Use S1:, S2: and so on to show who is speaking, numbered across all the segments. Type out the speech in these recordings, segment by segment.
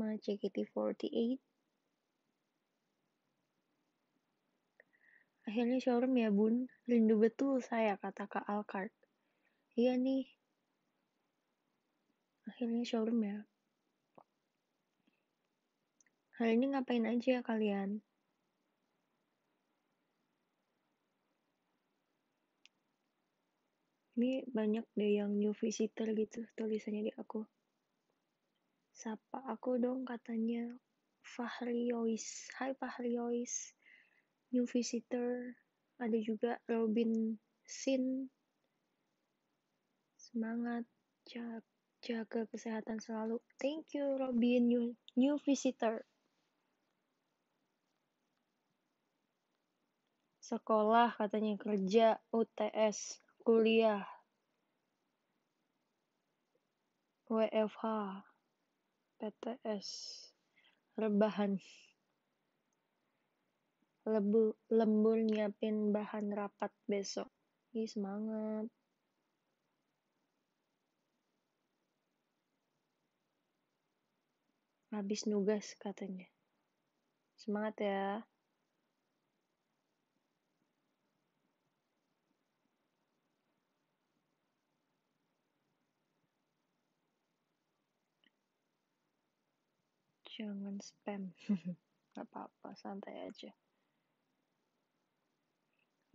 S1: sama JKT48 akhirnya showroom ya bun rindu betul saya kata Kak Alkart iya nih akhirnya showroom ya hari ini ngapain aja kalian ini banyak deh yang new visitor gitu tulisannya di aku Sapa aku dong katanya. Fahri Yois. Hai Fahri Yois. New Visitor. Ada juga Robin Sin. Semangat. Jaga, jaga kesehatan selalu. Thank you Robin New, new Visitor. sekolah katanya kerja UTS kuliah WFH PTS rebahan lebu lembur nyiapin bahan rapat besok Ih, semangat habis nugas katanya semangat ya jangan spam nggak apa-apa santai aja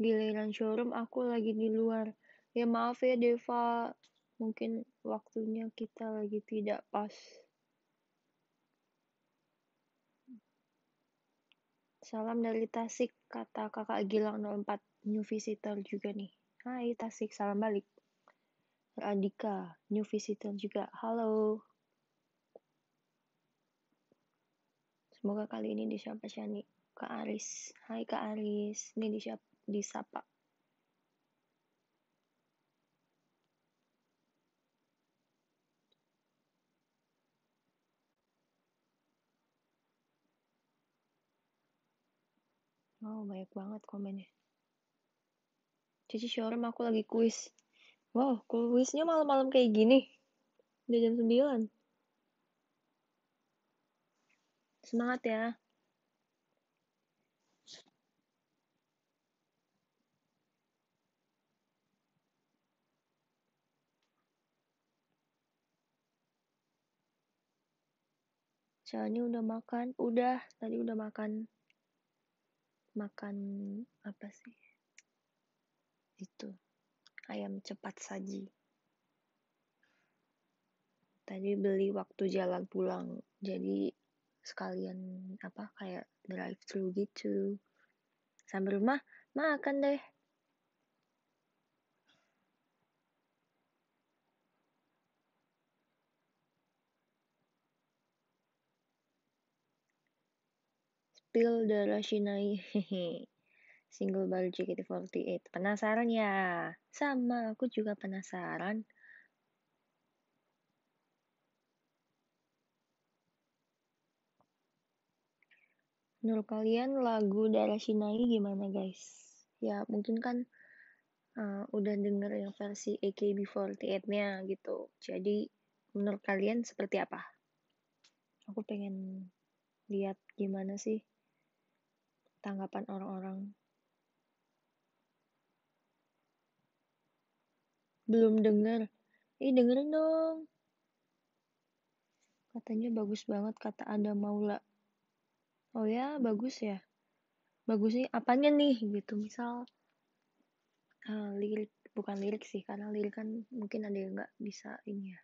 S1: giliran showroom aku lagi di luar ya maaf ya Deva mungkin waktunya kita lagi tidak pas Salam dari Tasik, kata kakak Gilang 04, new visitor juga nih. Hai Tasik, salam balik. Radika, new visitor juga. Halo. Semoga kali ini disapa Shani. Kak Aris. Hai Kak Aris. Ini disapa. disapa. Oh, banyak banget komennya. Cici showroom aku lagi kuis. Wow, kuisnya malam-malam kayak gini. Udah jam 9. Semangat ya. Soalnya udah makan? Udah, tadi udah makan. Makan apa sih? Itu. Ayam cepat saji. Tadi beli waktu jalan pulang. Jadi sekalian apa kayak drive thru gitu sampai rumah makan deh spill the Rashinai hehe single baru JKT48 penasaran ya sama aku juga penasaran Menurut kalian lagu Darah Sinai gimana guys? Ya mungkin kan uh, udah denger yang versi AKB48-nya gitu. Jadi menurut kalian seperti apa? Aku pengen lihat gimana sih tanggapan orang-orang. Belum denger. Ih dengerin dong. Katanya bagus banget kata Ada Maula oh ya bagus ya bagus nih apanya nih gitu misal uh, lirik bukan lirik sih karena lirik kan mungkin ada yang nggak bisa ini ya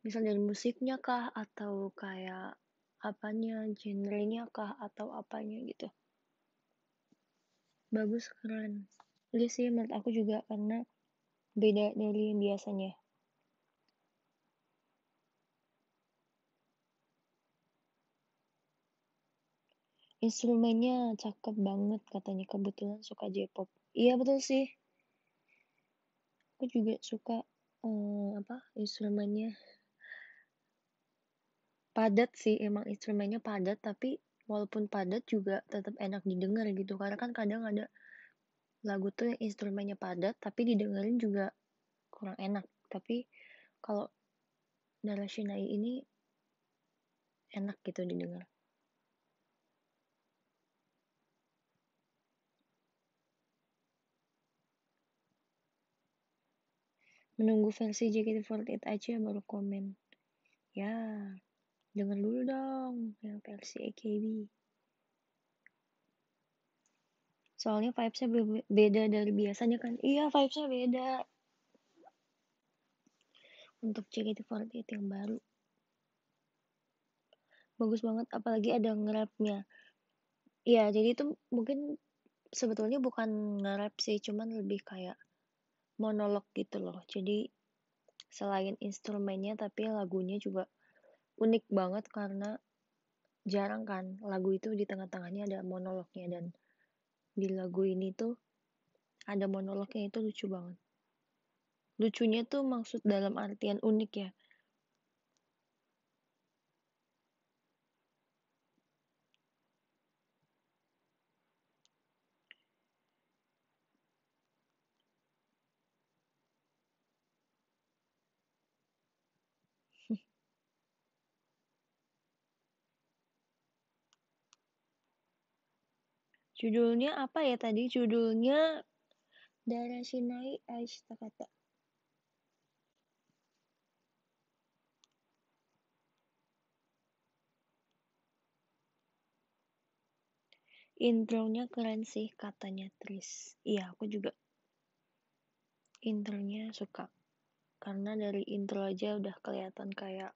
S1: misal dari musiknya kah atau kayak apanya genrenya kah atau apanya gitu bagus keren iya sih menurut aku juga karena beda dari yang biasanya instrumennya cakep banget katanya kebetulan suka J-pop iya betul sih aku juga suka um, apa instrumennya padat sih emang instrumennya padat tapi walaupun padat juga tetap enak didengar gitu karena kan kadang ada lagu tuh yang instrumennya padat tapi didengerin juga kurang enak tapi kalau Darashina ini enak gitu didengar menunggu versi JKT48 aja baru komen ya denger dulu dong yang versi AKB soalnya vibesnya beda dari biasanya kan iya vibesnya beda untuk JKT48 yang baru bagus banget apalagi ada ngerapnya ya jadi itu mungkin sebetulnya bukan ngerap sih cuman lebih kayak monolog gitu loh jadi selain instrumennya tapi lagunya juga unik banget karena jarang kan lagu itu di tengah-tengahnya ada monolognya dan di lagu ini tuh ada monolognya itu lucu banget lucunya tuh maksud dalam artian unik ya Judulnya apa ya tadi? Judulnya sinai Darashinai Aishtakata. Intronya keren sih katanya Tris. Iya, aku juga intronya suka. Karena dari intro aja udah kelihatan kayak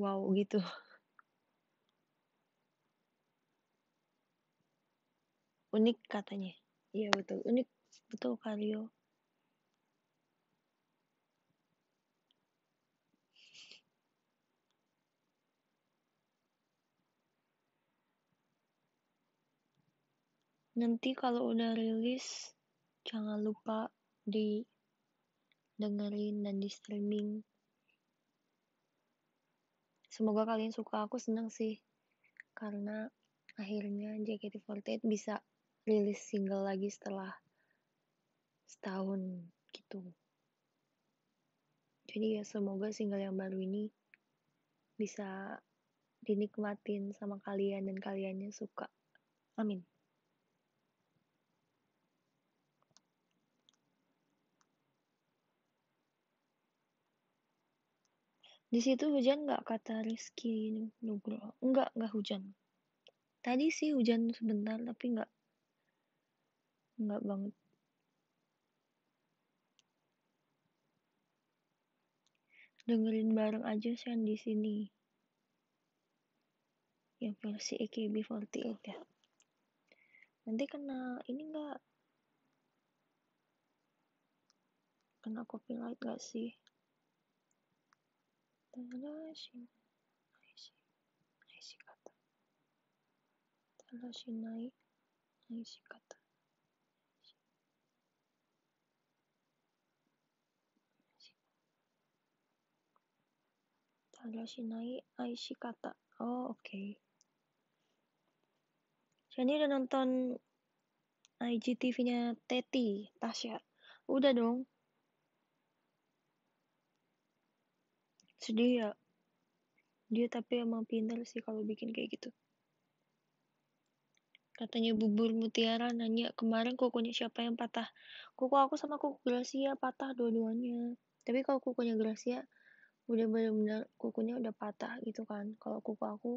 S1: wow gitu. unik katanya iya betul unik betul kario nanti kalau udah rilis jangan lupa di dengerin dan di streaming semoga kalian suka aku seneng sih karena akhirnya JKT48 bisa rilis single lagi setelah setahun gitu. Jadi ya semoga single yang baru ini bisa dinikmatin sama kalian dan kaliannya suka. Amin. Di situ hujan nggak kata Rizky Nugro? Nggak, nggak hujan. Tadi sih hujan sebentar, tapi nggak enggak banget dengerin bareng aja Sen di sini yang versi AKB48 ya nanti kena ini enggak kena copyright gak sih Tanashin Aishi Aishi kata Tanashinai Aishi kata Halashinai Aishikata. Oh, oke. Okay. Shani udah nonton IGTV-nya Teti, Tasya. Udah dong. Sedih ya. Dia tapi emang pintar sih kalau bikin kayak gitu. Katanya bubur mutiara nanya kemarin kukunya siapa yang patah. Kuku aku sama kuku Gracia patah dua-duanya. Tapi kalau kukunya Gracia udah bener-bener kukunya udah patah gitu kan kalau kuku aku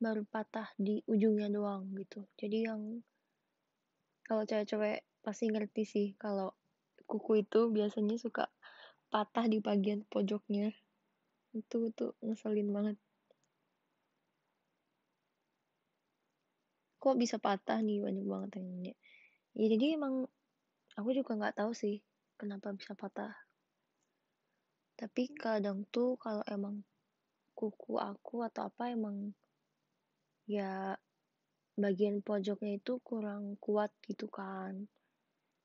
S1: baru patah di ujungnya doang gitu jadi yang kalau cewek-cewek pasti ngerti sih kalau kuku itu biasanya suka patah di bagian pojoknya itu tuh ngeselin banget kok bisa patah nih banyak banget yang ini ya jadi emang aku juga nggak tahu sih kenapa bisa patah tapi kadang tuh kalau emang kuku aku atau apa emang ya bagian pojoknya itu kurang kuat gitu kan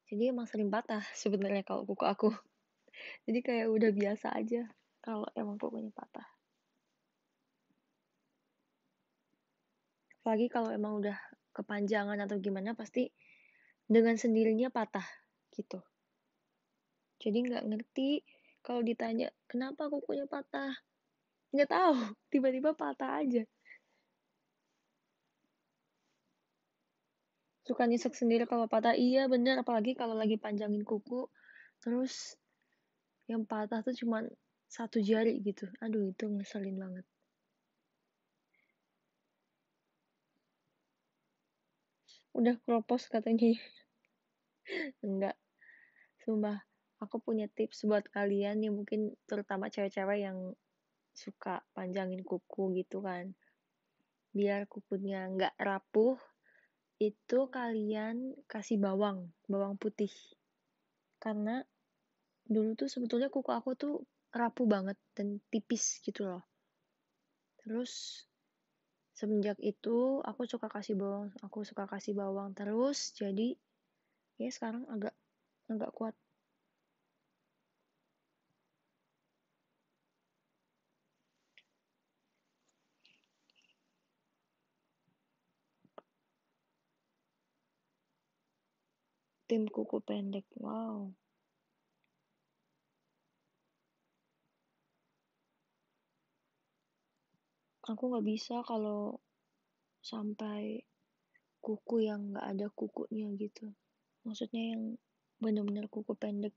S1: jadi emang sering patah sebenarnya kalau kuku aku jadi kayak udah biasa aja kalau emang kukunya patah apalagi kalau emang udah kepanjangan atau gimana pasti dengan sendirinya patah gitu jadi nggak ngerti kalau ditanya kenapa kukunya patah nggak tahu tiba-tiba patah aja suka nyesek sendiri kalau patah iya bener apalagi kalau lagi panjangin kuku terus yang patah tuh cuman satu jari gitu aduh itu ngeselin banget udah kropos katanya enggak sumpah aku punya tips buat kalian yang mungkin terutama cewek-cewek yang suka panjangin kuku gitu kan. Biar kukunya nggak rapuh, itu kalian kasih bawang, bawang putih. Karena dulu tuh sebetulnya kuku aku tuh rapuh banget dan tipis gitu loh. Terus semenjak itu aku suka kasih bawang aku suka kasih bawang terus jadi ya sekarang agak agak kuat Tim kuku pendek, wow. Aku nggak bisa kalau sampai kuku yang nggak ada kukunya gitu. Maksudnya yang benar-benar kuku pendek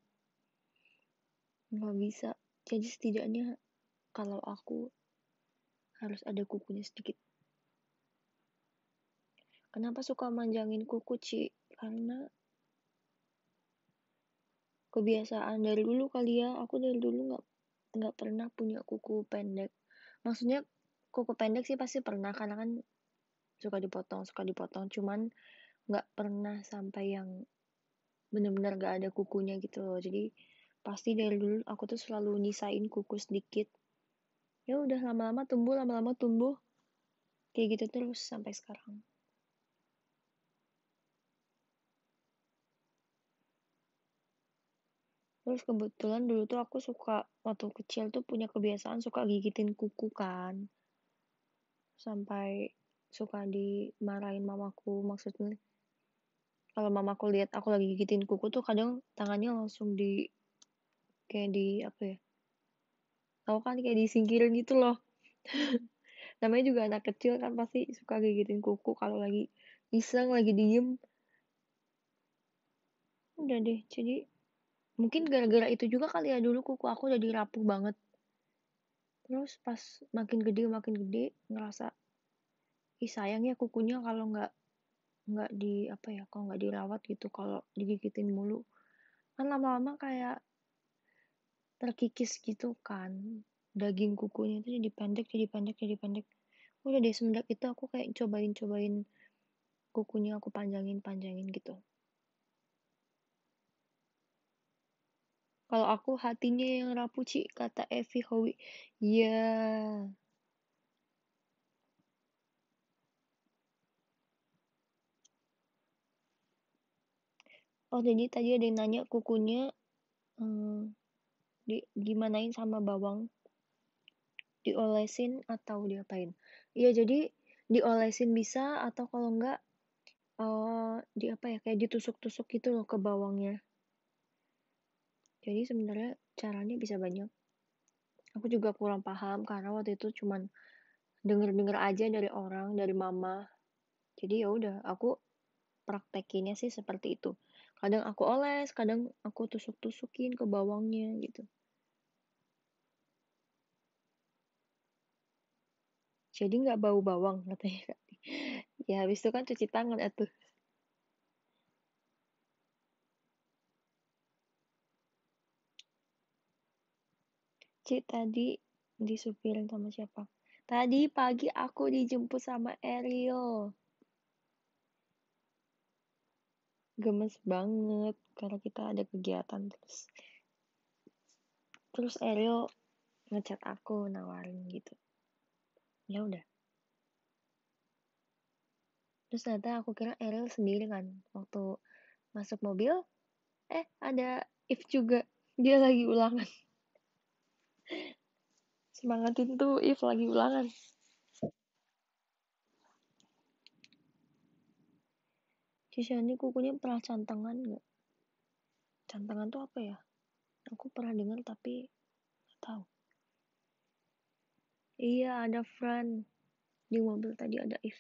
S1: nggak bisa. Jadi setidaknya kalau aku harus ada kukunya sedikit. Kenapa suka manjangin kuku, Ci? Karena kebiasaan dari dulu kali ya aku dari dulu nggak nggak pernah punya kuku pendek maksudnya kuku pendek sih pasti pernah karena kan suka dipotong suka dipotong cuman nggak pernah sampai yang benar-benar gak ada kukunya gitu loh jadi pasti dari dulu aku tuh selalu nyisain kuku sedikit ya udah lama-lama tumbuh lama-lama tumbuh kayak gitu terus sampai sekarang terus kebetulan dulu tuh aku suka waktu kecil tuh punya kebiasaan suka gigitin kuku kan sampai suka dimarahin mamaku maksudnya kalau mamaku lihat aku lagi gigitin kuku tuh kadang tangannya langsung di kayak di apa ya tahu kan kayak disingkirin gitu loh namanya juga anak kecil kan pasti suka gigitin kuku kalau lagi iseng lagi diem udah deh jadi mungkin gara-gara itu juga kali ya dulu kuku aku jadi rapuh banget terus pas makin gede makin gede ngerasa ih ya kukunya kalau nggak nggak di apa ya kalau nggak dirawat gitu kalau digigitin mulu kan lama-lama kayak terkikis gitu kan daging kukunya itu jadi pendek jadi pendek jadi pendek udah deh semenjak itu aku kayak cobain cobain kukunya aku panjangin panjangin gitu Kalau aku hatinya yang rapuh, Ci, kata Evi Howi. Ya. Yeah. Oh, jadi tadi ada yang nanya kukunya hmm, di, gimanain sama bawang? Diolesin atau diapain? Iya, jadi diolesin bisa atau kalau enggak uh, di apa ya kayak ditusuk-tusuk gitu loh ke bawangnya jadi sebenarnya caranya bisa banyak. Aku juga kurang paham karena waktu itu cuman denger-denger aja dari orang, dari mama. Jadi ya udah, aku praktekinnya sih seperti itu. Kadang aku oles, kadang aku tusuk-tusukin ke bawangnya gitu. Jadi nggak bau bawang katanya. ya habis itu kan cuci tangan atuh. Ci tadi disupirin sama siapa? Tadi pagi aku dijemput sama Ariel. Gemes banget karena kita ada kegiatan terus. Terus Ariel ngechat aku nawarin gitu. Ya udah. Terus ternyata aku kira Ariel sendiri kan waktu masuk mobil eh ada If juga dia lagi ulangan semangatin tuh if lagi ulangan Cisyani kukunya pernah cantengan nggak cantengan tuh apa ya aku pernah dengar tapi nggak tahu iya ada friend di mobil tadi ada if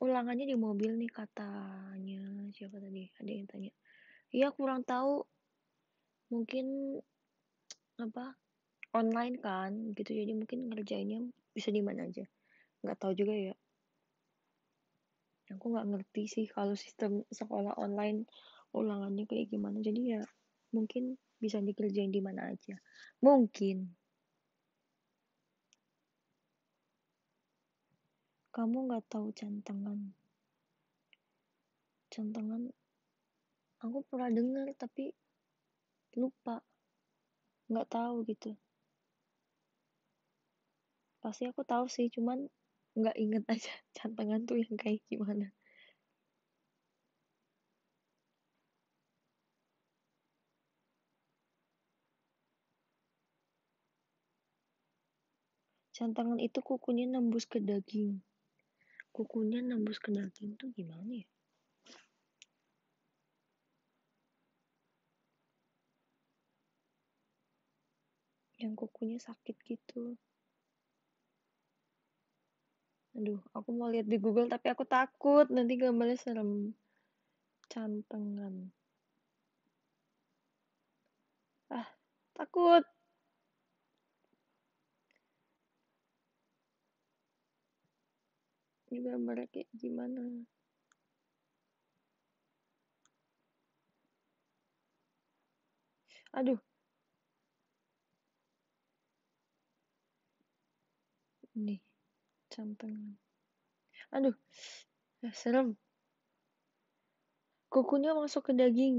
S1: ulangannya di mobil nih katanya siapa tadi ada yang tanya iya kurang tahu mungkin apa online kan gitu jadi mungkin ngerjainnya bisa di mana aja nggak tahu juga ya aku nggak ngerti sih kalau sistem sekolah online ulangannya kayak gimana jadi ya mungkin bisa dikerjain di mana aja mungkin kamu nggak tahu cantengan cantengan aku pernah dengar tapi lupa nggak tahu gitu pasti aku tahu sih cuman nggak inget aja cantengan tuh yang kayak gimana Cantengan itu kukunya nembus ke daging kukunya nembus ke daging tuh gimana ya? Yang kukunya sakit gitu. Aduh, aku mau lihat di Google tapi aku takut nanti gambarnya serem. Cantengan. Ah, takut. ini iya, gambarnya kayak gimana aduh nih canteng, aduh ya, serem kukunya masuk ke daging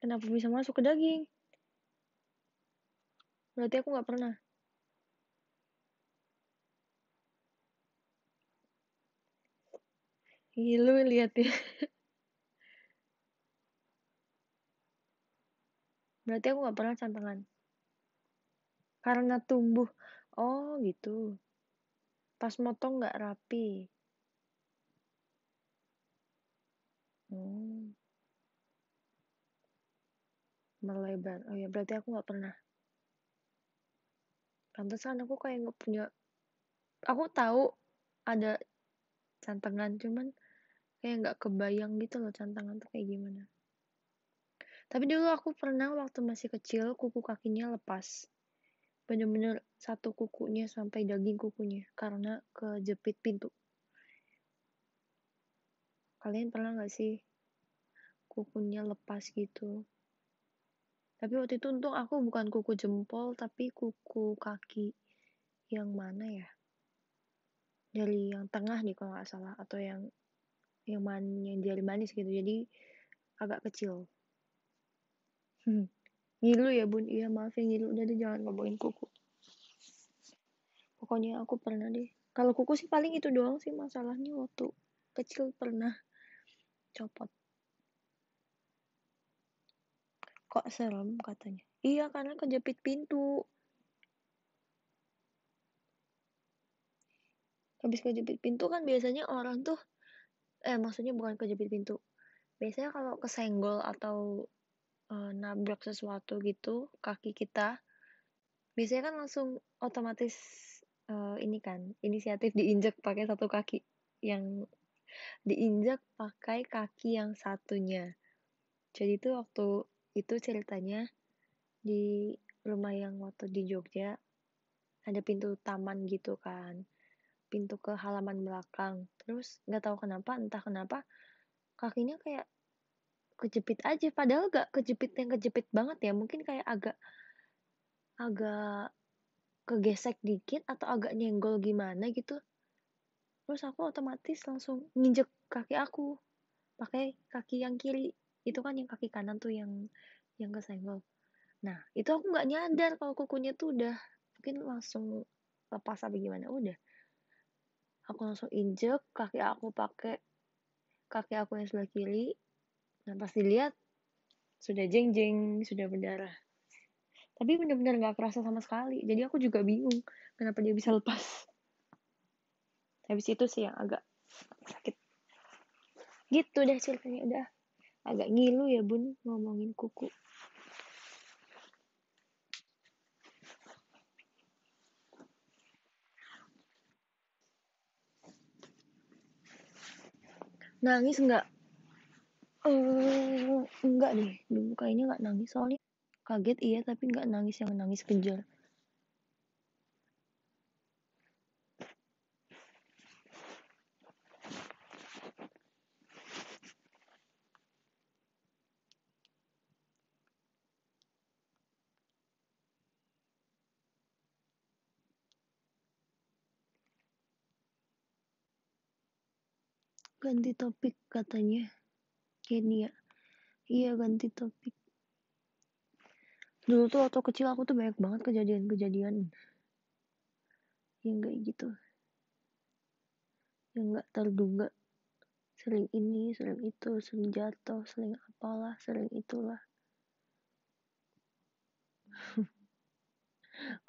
S1: kenapa bisa masuk ke daging berarti aku nggak pernah lihat ya Berarti aku nggak pernah cantengan. Karena tumbuh. Oh gitu. Pas motong nggak rapi. Hmm. Melebar. Oh ya berarti aku nggak pernah. Pantesan aku kayak nggak punya. Aku tahu ada cantengan cuman kayak nggak kebayang gitu loh tantangan tuh kayak gimana tapi dulu aku pernah waktu masih kecil kuku kakinya lepas bener-bener satu kukunya sampai daging kukunya karena kejepit pintu kalian pernah nggak sih kukunya lepas gitu tapi waktu itu untung aku bukan kuku jempol tapi kuku kaki yang mana ya dari yang tengah nih kalau nggak salah atau yang yang man yang jari manis gitu jadi agak kecil hmm. ngilu ya bun iya maaf ya ngilu udah deh jangan ngomongin kuku pokoknya aku pernah deh kalau kuku sih paling itu doang sih masalahnya waktu kecil pernah copot kok serem katanya iya karena kejepit pintu habis kejepit pintu kan biasanya orang tuh eh maksudnya bukan kejepit pintu biasanya kalau kesenggol atau e, nabrak sesuatu gitu kaki kita biasanya kan langsung otomatis e, ini kan inisiatif diinjak pakai satu kaki yang diinjak pakai kaki yang satunya jadi itu waktu itu ceritanya di rumah yang waktu di Jogja ada pintu taman gitu kan pintu ke halaman belakang terus nggak tahu kenapa entah kenapa kakinya kayak kejepit aja padahal gak kejepit yang kejepit banget ya mungkin kayak agak agak kegesek dikit atau agak nyenggol gimana gitu terus aku otomatis langsung nginjek kaki aku pakai kaki yang kiri itu kan yang kaki kanan tuh yang yang kesenggol nah itu aku nggak nyadar kalau kukunya tuh udah mungkin langsung lepas apa gimana udah aku langsung injek kaki aku pakai kaki aku yang sebelah kiri dan nah, pas dilihat sudah jeng jeng sudah berdarah tapi benar-benar nggak kerasa sama sekali jadi aku juga bingung kenapa dia bisa lepas habis itu sih yang agak sakit gitu deh ceritanya udah agak ngilu ya bun ngomongin kuku nangis nggak uh, eh, enggak deh dulu kayaknya nggak nangis soalnya kaget iya tapi nggak nangis yang nangis kejar ganti topik katanya Kenia ya. iya ganti topik dulu tuh waktu kecil aku tuh banyak banget kejadian-kejadian yang kayak gitu yang nggak terduga sering ini sering itu sering jatuh sering apalah sering itulah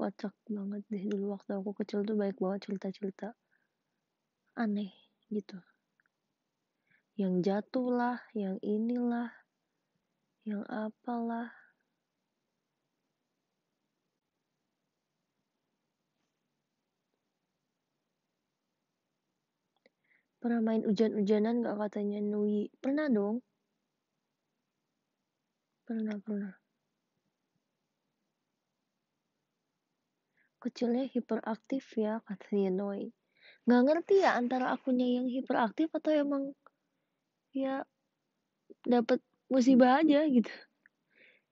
S1: kocak banget deh dulu waktu aku kecil tuh banyak banget cerita-cerita aneh gitu yang jatuhlah, yang inilah, yang apalah. Pernah main hujan-hujanan gak katanya Nui? Pernah dong. Pernah, pernah. Kecilnya hiperaktif ya, katanya Nui. Gak ngerti ya antara akunya yang hiperaktif atau emang ya dapat musibah aja gitu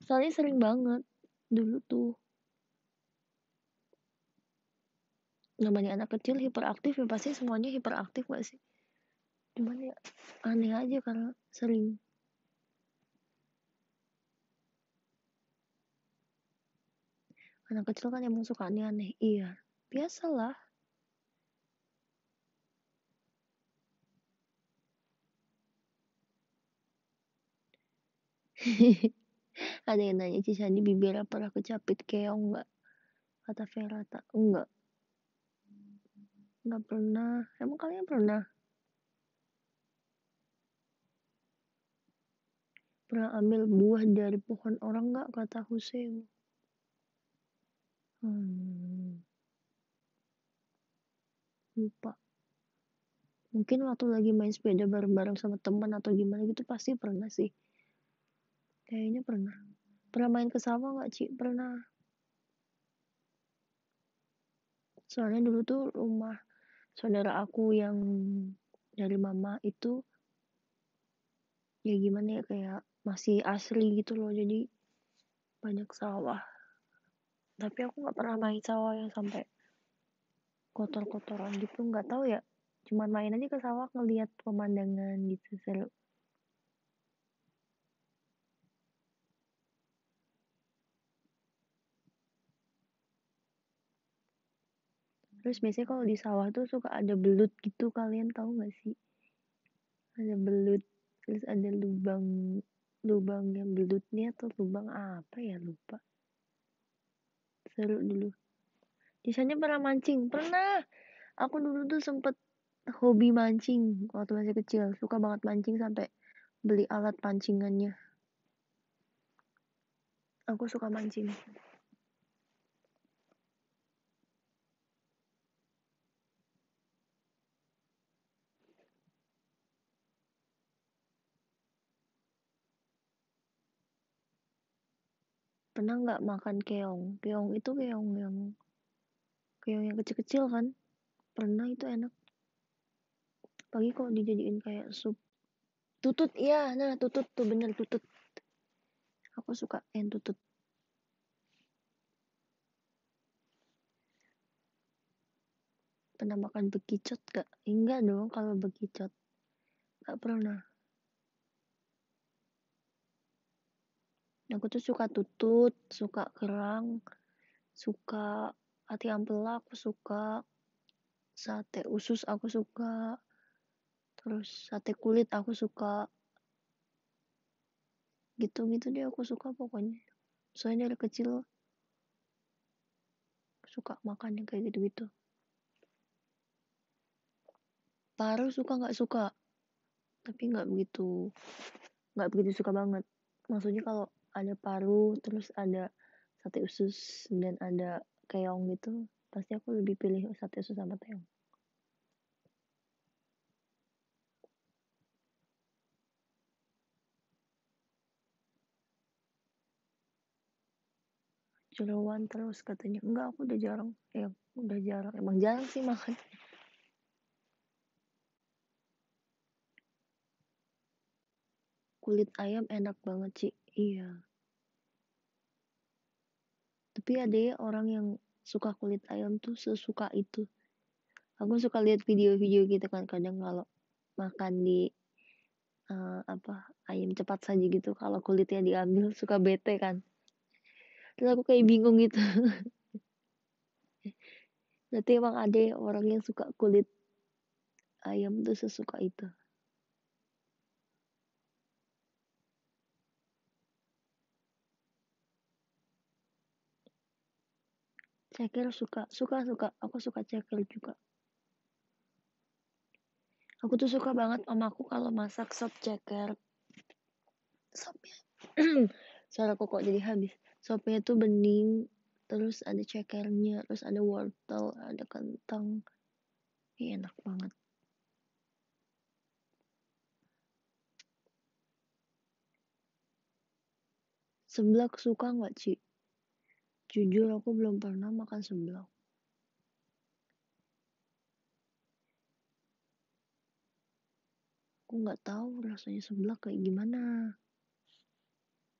S1: soalnya sering banget dulu tuh namanya anak kecil hiperaktif ya pasti semuanya hiperaktif gak sih cuman ya aneh aja karena sering anak kecil kan emang suka aneh-aneh iya biasalah ada yang nanya Ci Sandi apa aku capit keong nggak kata Vera tak enggak nggak pernah emang kalian pernah pernah ambil buah dari pohon orang nggak kata Husein hmm. lupa mungkin waktu lagi main sepeda bareng-bareng sama teman atau gimana gitu pasti pernah sih Kayaknya pernah. Pernah main ke sawah nggak, Ci? Pernah. Soalnya dulu tuh rumah saudara aku yang dari mama itu ya gimana ya kayak masih asli gitu loh jadi banyak sawah tapi aku nggak pernah main sawah yang sampai kotor-kotoran gitu nggak tahu ya cuman main aja ke sawah ngelihat pemandangan gitu seru terus biasanya kalau di sawah tuh suka ada belut gitu kalian tahu nggak sih ada belut terus ada lubang lubang yang belutnya atau lubang apa ya lupa seru dulu biasanya pernah mancing pernah aku dulu tuh sempet hobi mancing waktu masih kecil suka banget mancing sampai beli alat pancingannya aku suka mancing pernah nggak makan keong keong itu keong yang keong yang kecil-kecil kan pernah itu enak pagi kok dijadiin kayak sup tutut ya, nah tutut tuh bener tutut aku suka yang tutut pernah makan bekicot gak? Enggak dong kalau bekicot. Gak pernah. aku tuh suka tutut suka kerang suka hati ampela aku suka sate usus aku suka terus sate kulit aku suka gitu-gitu dia aku suka pokoknya soalnya dari kecil suka makan yang kayak gitu-gitu paru suka nggak suka tapi nggak begitu nggak begitu suka banget maksudnya kalau ada paru terus ada sate usus dan ada keong gitu pasti aku lebih pilih sate usus sama keong jeroan terus katanya enggak aku udah jarang ya udah jarang emang jarang sih makan kulit ayam enak banget sih Iya. Tapi ada ya orang yang suka kulit ayam tuh sesuka itu. Aku suka lihat video-video gitu kan kadang kalau makan di uh, apa ayam cepat saja gitu kalau kulitnya diambil suka bete kan. Terus aku kayak bingung gitu. Berarti emang ada ya orang yang suka kulit ayam tuh sesuka itu. cekil suka, suka, suka. Aku suka cekil juga. Aku tuh suka banget om aku kalau masak sop ceker. Sopnya. Suara kok jadi habis. Sopnya tuh bening, terus ada cekernya, terus ada wortel, ada kentang. Ih, enak banget. Seblak suka nggak, sih? Jujur aku belum pernah makan seblak. Aku nggak tahu rasanya seblak kayak gimana.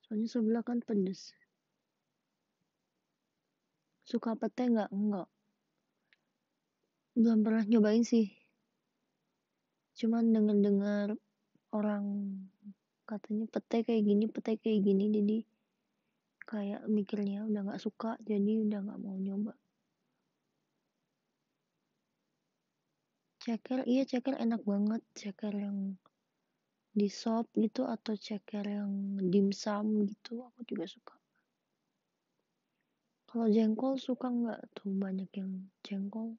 S1: Soalnya seblak kan pedes. Suka pete nggak? Enggak. Belum pernah nyobain sih. Cuman denger-dengar orang katanya pete kayak gini, pete kayak gini, jadi kayak mikirnya udah nggak suka jadi udah nggak mau nyoba ceker iya ceker enak banget ceker yang di shop gitu atau ceker yang dimsum gitu aku juga suka kalau jengkol suka nggak tuh banyak yang jengkol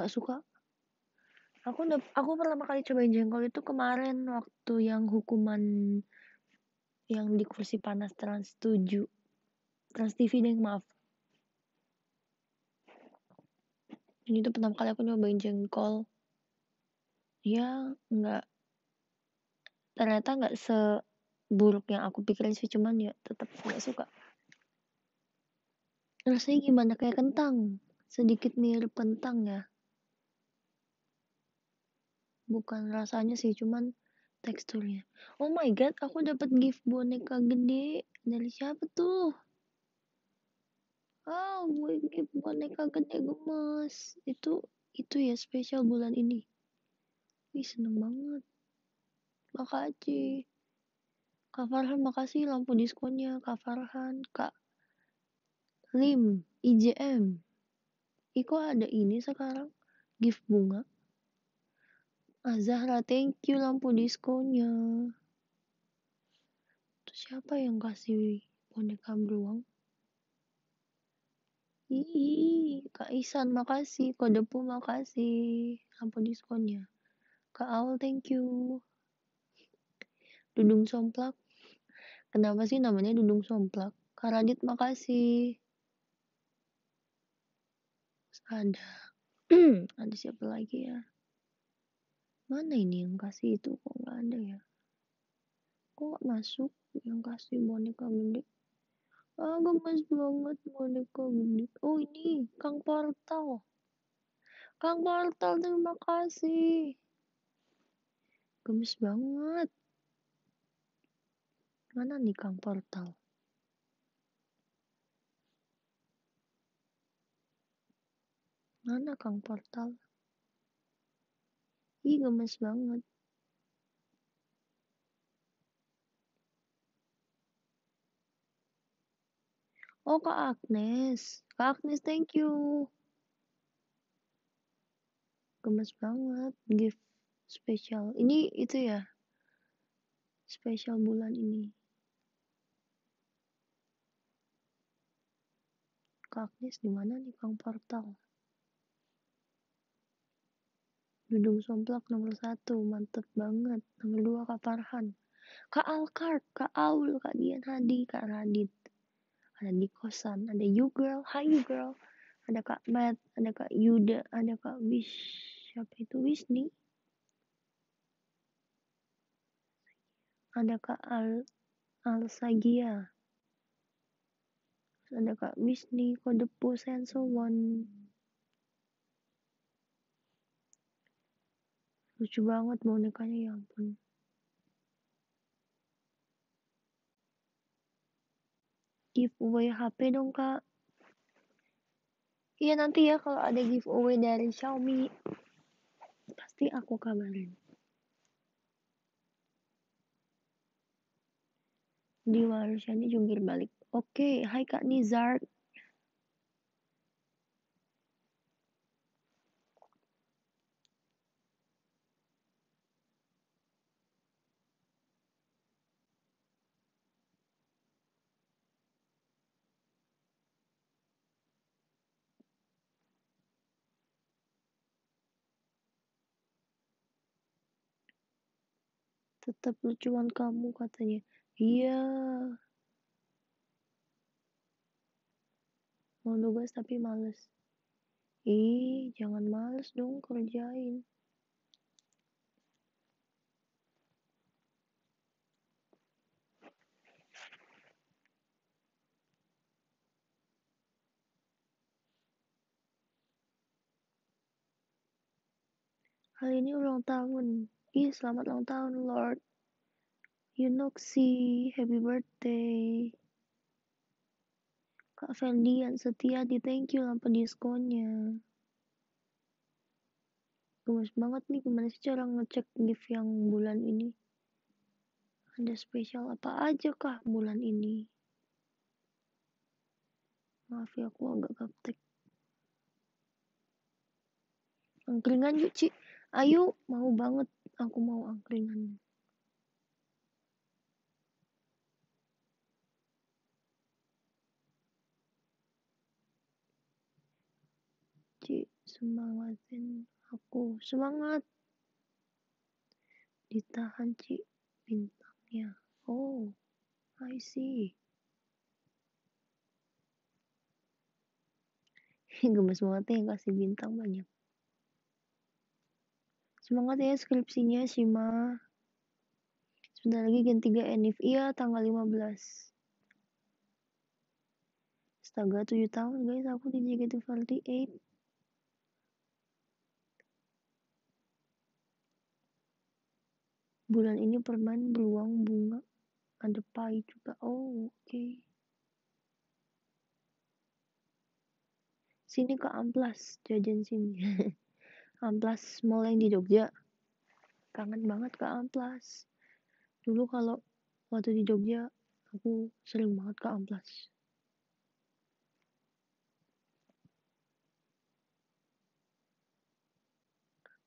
S1: nggak suka aku udah aku pertama kali cobain jengkol itu kemarin waktu yang hukuman yang di kursi panas trans 7 trans TV deh maaf ini tuh pertama kali aku nyobain jengkol ya nggak ternyata nggak seburuk yang aku pikirin sih cuman ya tetap nggak suka rasanya gimana kayak kentang sedikit mirip kentang ya bukan rasanya sih cuman teksturnya. Oh my god, aku dapat gift boneka gede dari siapa tuh? oh, gue gift boneka gede gemes. Itu itu ya spesial bulan ini. Ih, seneng banget. Makasih. Kak Farhan, makasih lampu diskonnya. Kak Farhan, Kak Lim, IJM. Iko ada ini sekarang, gift bunga. Azahra ah, thank you lampu diskonya Terus siapa yang kasih boneka beruang Ii, Kak Isan makasih, Kak Depu makasih, lampu diskonnya. Kak Aul thank you. Dudung Somplak. Kenapa sih namanya Dudung Somplak? Kak Radit makasih. ada, ada siapa lagi ya? mana ini yang kasih itu kok nggak ada ya kok nggak masuk yang kasih boneka gede ah gemes banget boneka gede oh ini kang portal kang portal terima kasih gemes banget mana nih kang portal mana kang portal Ih gemes banget. Oh Kak Agnes, Kak Agnes thank you. Gemes banget, gift spesial. Ini itu ya, spesial bulan ini. Kak Agnes dimana nih Kang Portal? Dudung Somplak nomor satu, mantep banget. Nomor dua Kak Farhan. Kak Alkart, Kak Aul, Kak Dian Hadi, Kak Radit. Ada di kosan, ada you girl, hi you girl. Ada Kak Matt, ada Kak Yuda, ada Kak Wish. Siapa itu Wisni? Ada Kak Al, Al Sagia. Ada Kak Wisni, Kode pusen so one. lucu banget bonekanya ya ampun giveaway HP dong kak iya nanti ya kalau ada giveaway dari Xiaomi pasti aku kabarin di warisannya jungkir balik oke okay. hai kak Nizar Tetap lucuan kamu katanya. Hmm. Iya. Mau nugas tapi males. Ih, jangan males dong kerjain. Hari ini ulang tahun. Ih, iya, selamat ulang tahun, Lord. Yunoksi, happy birthday. Kak Fendi yang setia di thank you lampu diskonnya. Gemes banget nih gimana sih cara ngecek gift yang bulan ini. Ada spesial apa aja kah bulan ini? Maaf ya aku agak gaptek. Angkringan yuk, Cik ayo mau banget aku mau angkringan Ci semangatin aku semangat ditahan Ci bintangnya oh I see gemes banget yang kasih bintang banyak Semangat ya skripsinya, Sima. Sebentar lagi gen 3 NIF. Iya, tanggal 15. Astaga, 7 tahun guys, aku di JKT48. Bulan ini permen beruang bunga. Ada pai juga. Oh, oke. Okay. Sini ke amplas, jajan sini. Amplas Mall yang di Jogja kangen banget ke Amplas dulu kalau waktu di Jogja aku sering banget ke Amplas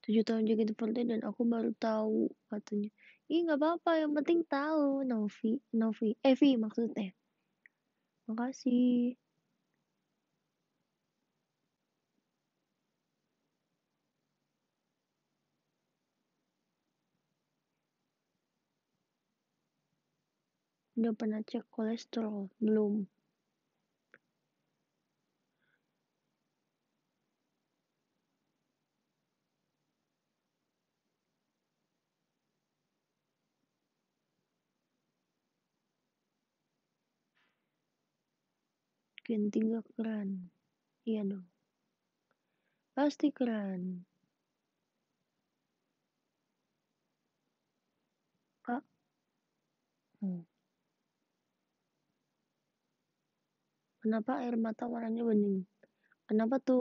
S1: tujuh tahun jkt seperti dan aku baru tahu katanya ih nggak apa-apa yang penting tahu Novi Novi Evi maksudnya makasih Udah pernah cek kolesterol? Belum. ganti tinggal keren. Iya dong. Pasti keren. kak Hmm. Kenapa air mata warnanya bening? Kenapa tuh?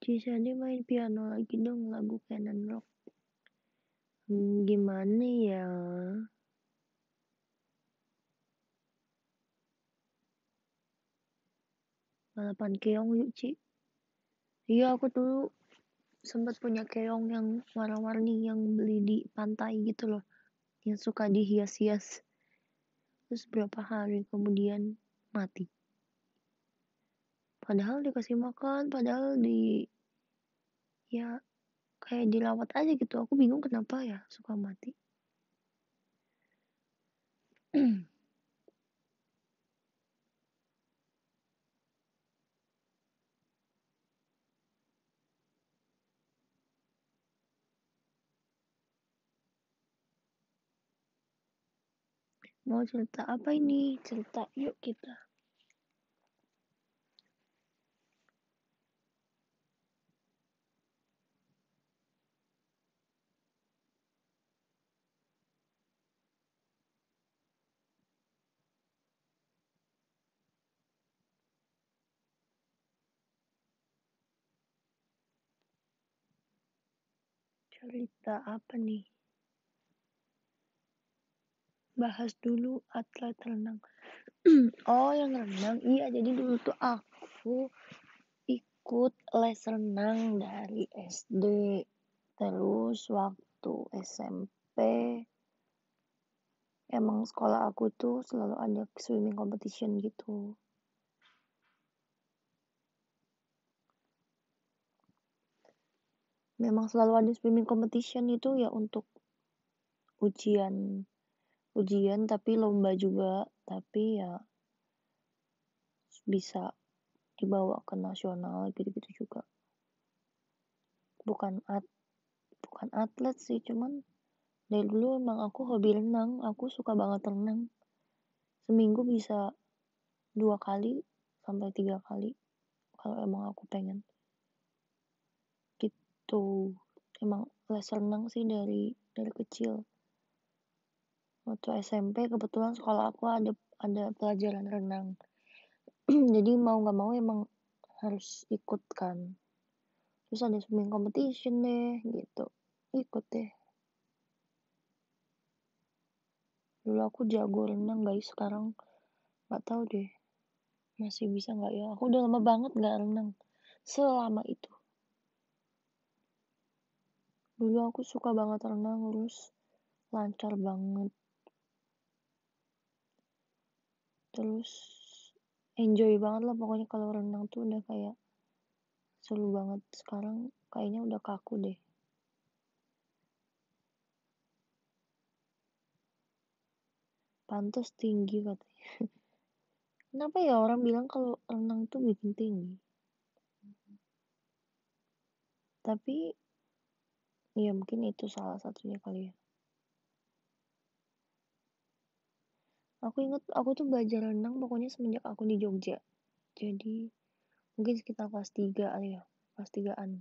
S1: Cisani main piano lagi dong lagu Canon Rock. Hmm, gimana ya? balapan nah, keong yuk Ci iya aku dulu sempat punya keong yang warna-warni yang beli di pantai gitu loh yang suka dihias-hias terus berapa hari kemudian mati padahal dikasih makan padahal di ya kayak dilawat aja gitu aku bingung kenapa ya suka mati Mau cerita apa ini? Cerita yuk kita. Cerita apa nih? bahas dulu atlet renang oh yang renang iya jadi dulu tuh aku ikut les renang dari SD terus waktu SMP emang sekolah aku tuh selalu ada swimming competition gitu memang selalu ada swimming competition itu ya untuk ujian ujian tapi lomba juga tapi ya bisa dibawa ke nasional gitu-gitu juga bukan at bukan atlet sih cuman dari dulu emang aku hobi renang aku suka banget renang seminggu bisa dua kali sampai tiga kali kalau emang aku pengen gitu emang les renang sih dari dari kecil waktu SMP kebetulan sekolah aku ada ada pelajaran renang jadi mau nggak mau emang harus ikut kan terus ada swimming competition deh gitu ikut deh dulu aku jago renang guys sekarang nggak tahu deh masih bisa nggak ya aku udah lama banget nggak renang selama itu dulu aku suka banget renang terus lancar banget terus enjoy banget lah pokoknya kalau renang tuh udah kayak seru banget sekarang kayaknya udah kaku deh pantas tinggi katanya kenapa ya orang bilang kalau renang tuh bikin tinggi tapi ya mungkin itu salah satunya kali ya aku inget aku tuh belajar renang pokoknya semenjak aku di Jogja jadi mungkin sekitar kelas 3 ya kelas 3an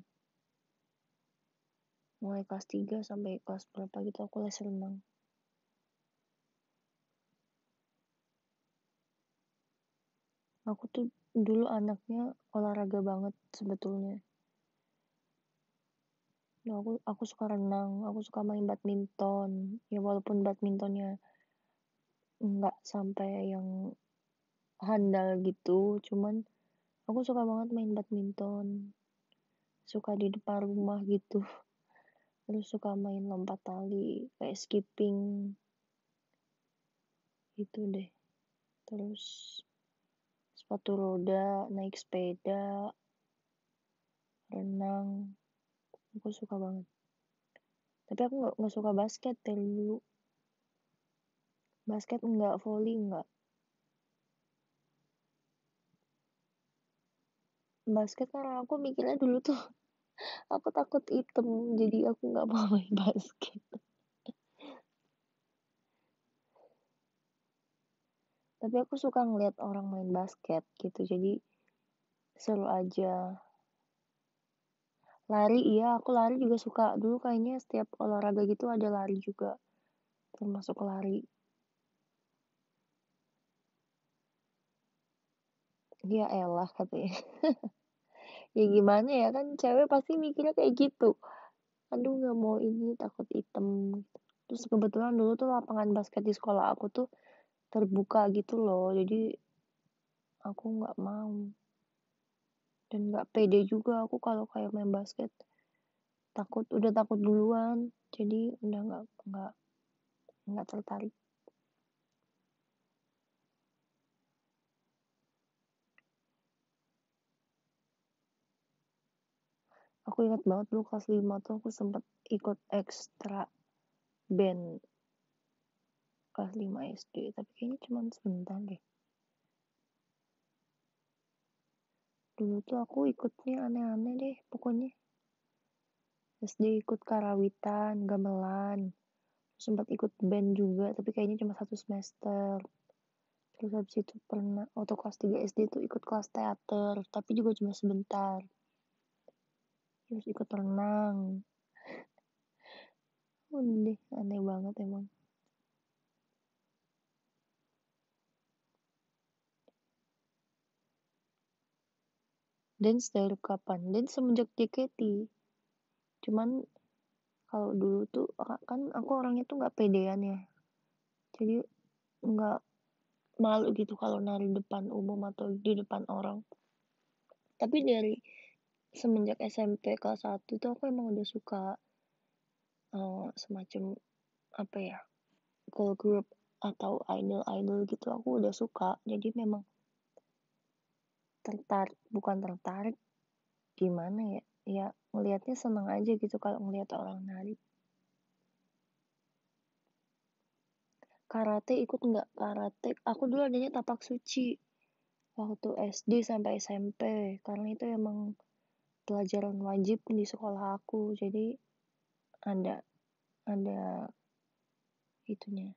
S1: mulai kelas 3 sampai kelas berapa gitu aku les renang aku tuh dulu anaknya olahraga banget sebetulnya nah, aku aku suka renang aku suka main badminton ya walaupun badmintonnya nggak sampai yang handal gitu cuman aku suka banget main badminton suka di depan rumah gitu terus suka main lompat tali kayak skipping gitu deh terus sepatu roda naik sepeda renang aku suka banget tapi aku nggak suka basket dari dulu basket enggak volley enggak basket karena aku mikirnya dulu tuh aku takut item jadi aku enggak mau main basket tapi aku suka ngeliat orang main basket gitu jadi seru aja lari iya aku lari juga suka dulu kayaknya setiap olahraga gitu ada lari juga termasuk lari ya elah katanya ya hmm. gimana ya kan cewek pasti mikirnya kayak gitu aduh nggak mau ini takut item terus kebetulan dulu tuh lapangan basket di sekolah aku tuh terbuka gitu loh jadi aku nggak mau dan nggak pede juga aku kalau kayak main basket takut udah takut duluan jadi udah nggak nggak nggak tertarik aku ingat banget dulu kelas 5 tuh aku sempat ikut ekstra band kelas 5 SD tapi kayaknya cuma sebentar deh dulu tuh aku ikutnya aneh-aneh deh pokoknya SD ikut karawitan gamelan sempat ikut band juga tapi kayaknya cuma satu semester terus habis itu pernah waktu kelas 3 SD tuh ikut kelas teater tapi juga cuma sebentar terus ikut renang udah aneh banget emang dance dari kapan dance semenjak JKT cuman kalau dulu tuh kan aku orangnya tuh nggak pedean ya jadi nggak malu gitu kalau nari depan umum atau di depan orang tapi dari semenjak SMP kelas 1 tuh aku emang udah suka uh, semacam apa ya girl group atau idol idol gitu aku udah suka jadi memang tertarik bukan tertarik gimana ya ya ngelihatnya seneng aja gitu kalau ngelihat orang nari karate ikut nggak karate aku dulu adanya tapak suci waktu SD sampai SMP karena itu emang pelajaran wajib di sekolah aku jadi ada ada itunya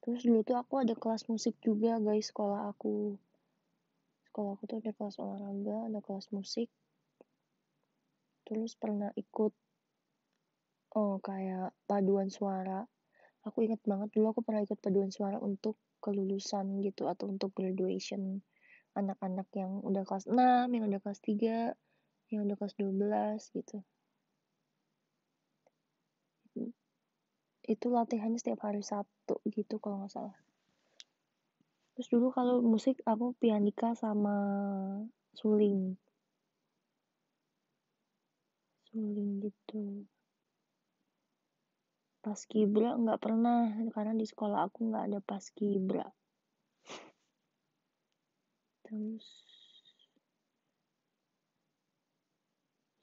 S1: terus dulu tuh aku ada kelas musik juga guys sekolah aku sekolah aku tuh ada kelas olahraga ada kelas musik terus pernah ikut oh kayak paduan suara aku inget banget dulu aku pernah ikut paduan suara untuk kelulusan gitu atau untuk graduation anak-anak yang udah kelas 6, yang udah kelas 3, yang udah kelas 12 gitu. Itu latihannya setiap hari Sabtu gitu kalau nggak salah. Terus dulu kalau musik aku pianika sama suling. Suling gitu. Pas kibra nggak pernah karena di sekolah aku nggak ada pas kibra terus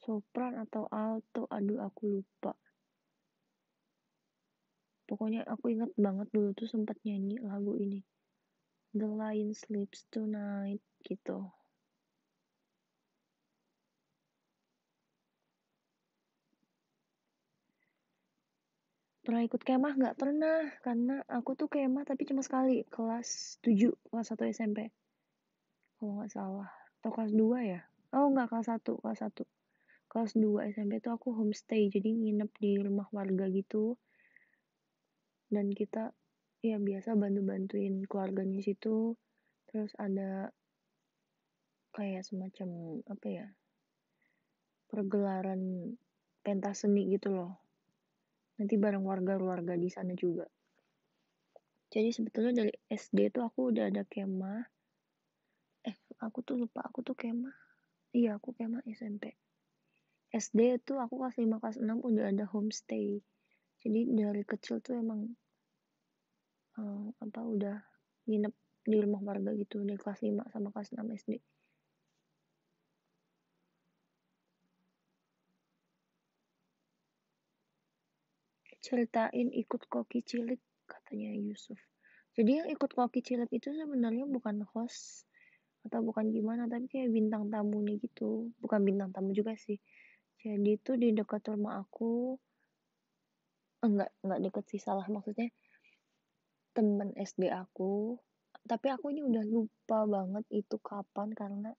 S1: sopran atau alto aduh aku lupa pokoknya aku ingat banget dulu tuh sempat nyanyi lagu ini The Lion Sleeps Tonight gitu pernah ikut kemah nggak pernah karena aku tuh kemah tapi cuma sekali kelas 7 kelas 1 SMP kalau nggak salah atau kelas dua ya oh nggak kelas satu kelas satu kelas dua SMP itu aku homestay jadi nginep di rumah warga gitu dan kita ya biasa bantu-bantuin keluarganya situ terus ada kayak semacam apa ya pergelaran pentas seni gitu loh nanti bareng warga-warga di sana juga jadi sebetulnya dari SD tuh aku udah ada kemah aku tuh lupa aku tuh kema iya aku kema SMP SD itu aku kelas 5 kelas 6 udah ada homestay jadi dari kecil tuh emang uh, apa udah nginep di rumah warga gitu dari kelas 5 sama kelas 6 SD ceritain ikut koki cilik katanya Yusuf jadi yang ikut koki cilik itu sebenarnya bukan host atau bukan gimana tapi kayak bintang tamunya gitu bukan bintang tamu juga sih jadi itu di dekat rumah aku enggak eh, enggak deket sih salah maksudnya temen SD aku tapi aku ini udah lupa banget itu kapan karena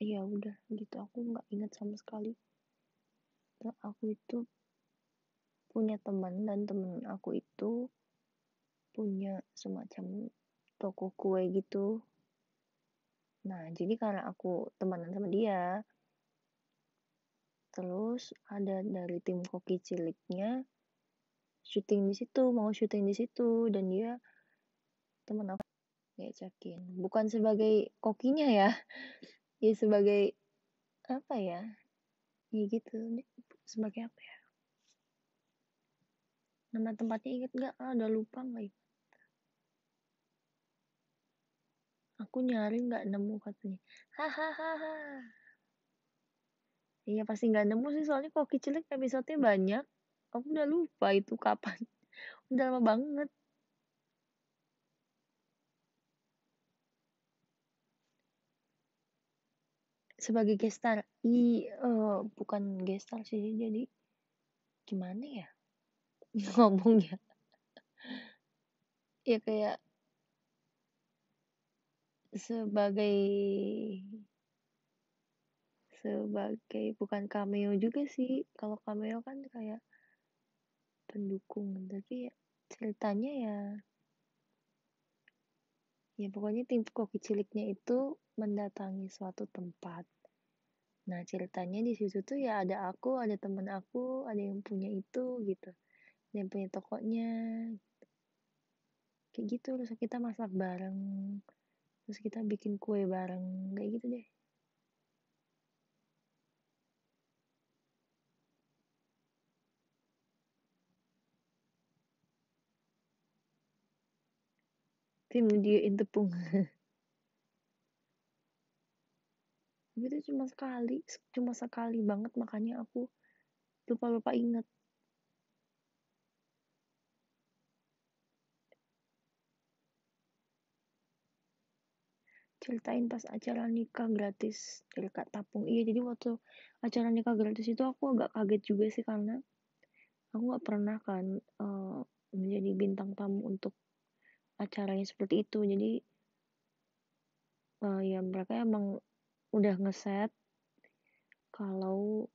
S1: ya udah gitu aku nggak ingat sama sekali nah, aku itu punya teman dan temen aku itu punya semacam toko kue gitu Nah, jadi karena aku temenan sama dia, terus ada dari tim koki ciliknya syuting di situ, mau syuting di situ, dan dia temen aku cakin Bukan sebagai kokinya ya, ya sebagai apa ya, ya gitu, sebagai apa ya. Nama tempatnya inget gak? Ah, udah lupa nggak? Aku nyari nggak nemu katanya. Hahaha. Iya pasti nggak nemu sih soalnya koki kecilnya episode-nya banyak. Aku udah lupa itu kapan. Udah lama banget. Sebagai gestar, i uh, bukan gestar sih jadi gimana ya ngomongnya? ya kayak sebagai sebagai bukan cameo juga sih kalau cameo kan kayak pendukung tapi ya, ceritanya ya ya pokoknya tim koki ciliknya itu mendatangi suatu tempat Nah ceritanya di situ tuh ya ada aku, ada temen aku, ada yang punya itu gitu, ada yang punya tokonya. Gitu. Kayak gitu terus kita masak bareng, terus kita bikin kue bareng kayak gitu deh tim dia tepung itu cuma sekali cuma sekali banget makanya aku lupa lupa inget ceritain pas acara nikah gratis dari Kak Tapung. Iya, jadi waktu acara nikah gratis itu aku agak kaget juga sih karena aku nggak pernah kan uh, menjadi bintang tamu untuk acaranya seperti itu. Jadi uh, ya mereka emang udah ngeset kalau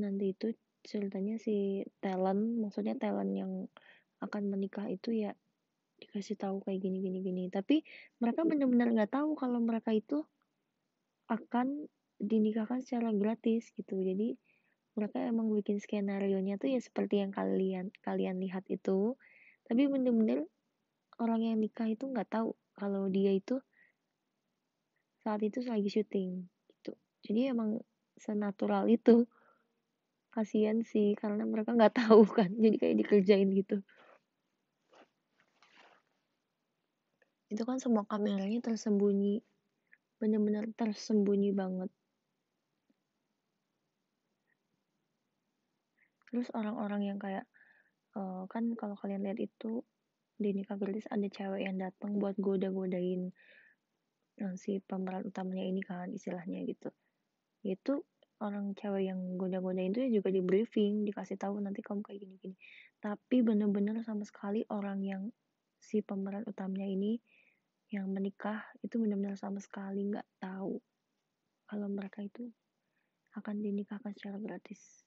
S1: nanti itu ceritanya si talent, maksudnya talent yang akan menikah itu ya dikasih tahu kayak gini gini gini tapi mereka hmm. benar-benar nggak tahu kalau mereka itu akan dinikahkan secara gratis gitu jadi mereka emang bikin skenario nya tuh ya seperti yang kalian kalian lihat itu tapi benar-benar orang yang nikah itu nggak tahu kalau dia itu saat itu lagi syuting gitu jadi emang senatural itu kasihan sih karena mereka nggak tahu kan jadi kayak dikerjain gitu itu kan semua kameranya tersembunyi bener-bener tersembunyi banget terus orang-orang yang kayak uh, kan kalau kalian lihat itu di nikah gratis ada cewek yang datang buat goda-godain eh, si pemeran utamanya ini kan istilahnya gitu itu orang cewek yang goda goda itu ya juga di briefing dikasih tahu nanti kamu kayak gini-gini tapi bener-bener sama sekali orang yang si pemeran utamanya ini yang menikah itu benar-benar sama sekali nggak tahu kalau mereka itu akan dinikahkan secara gratis.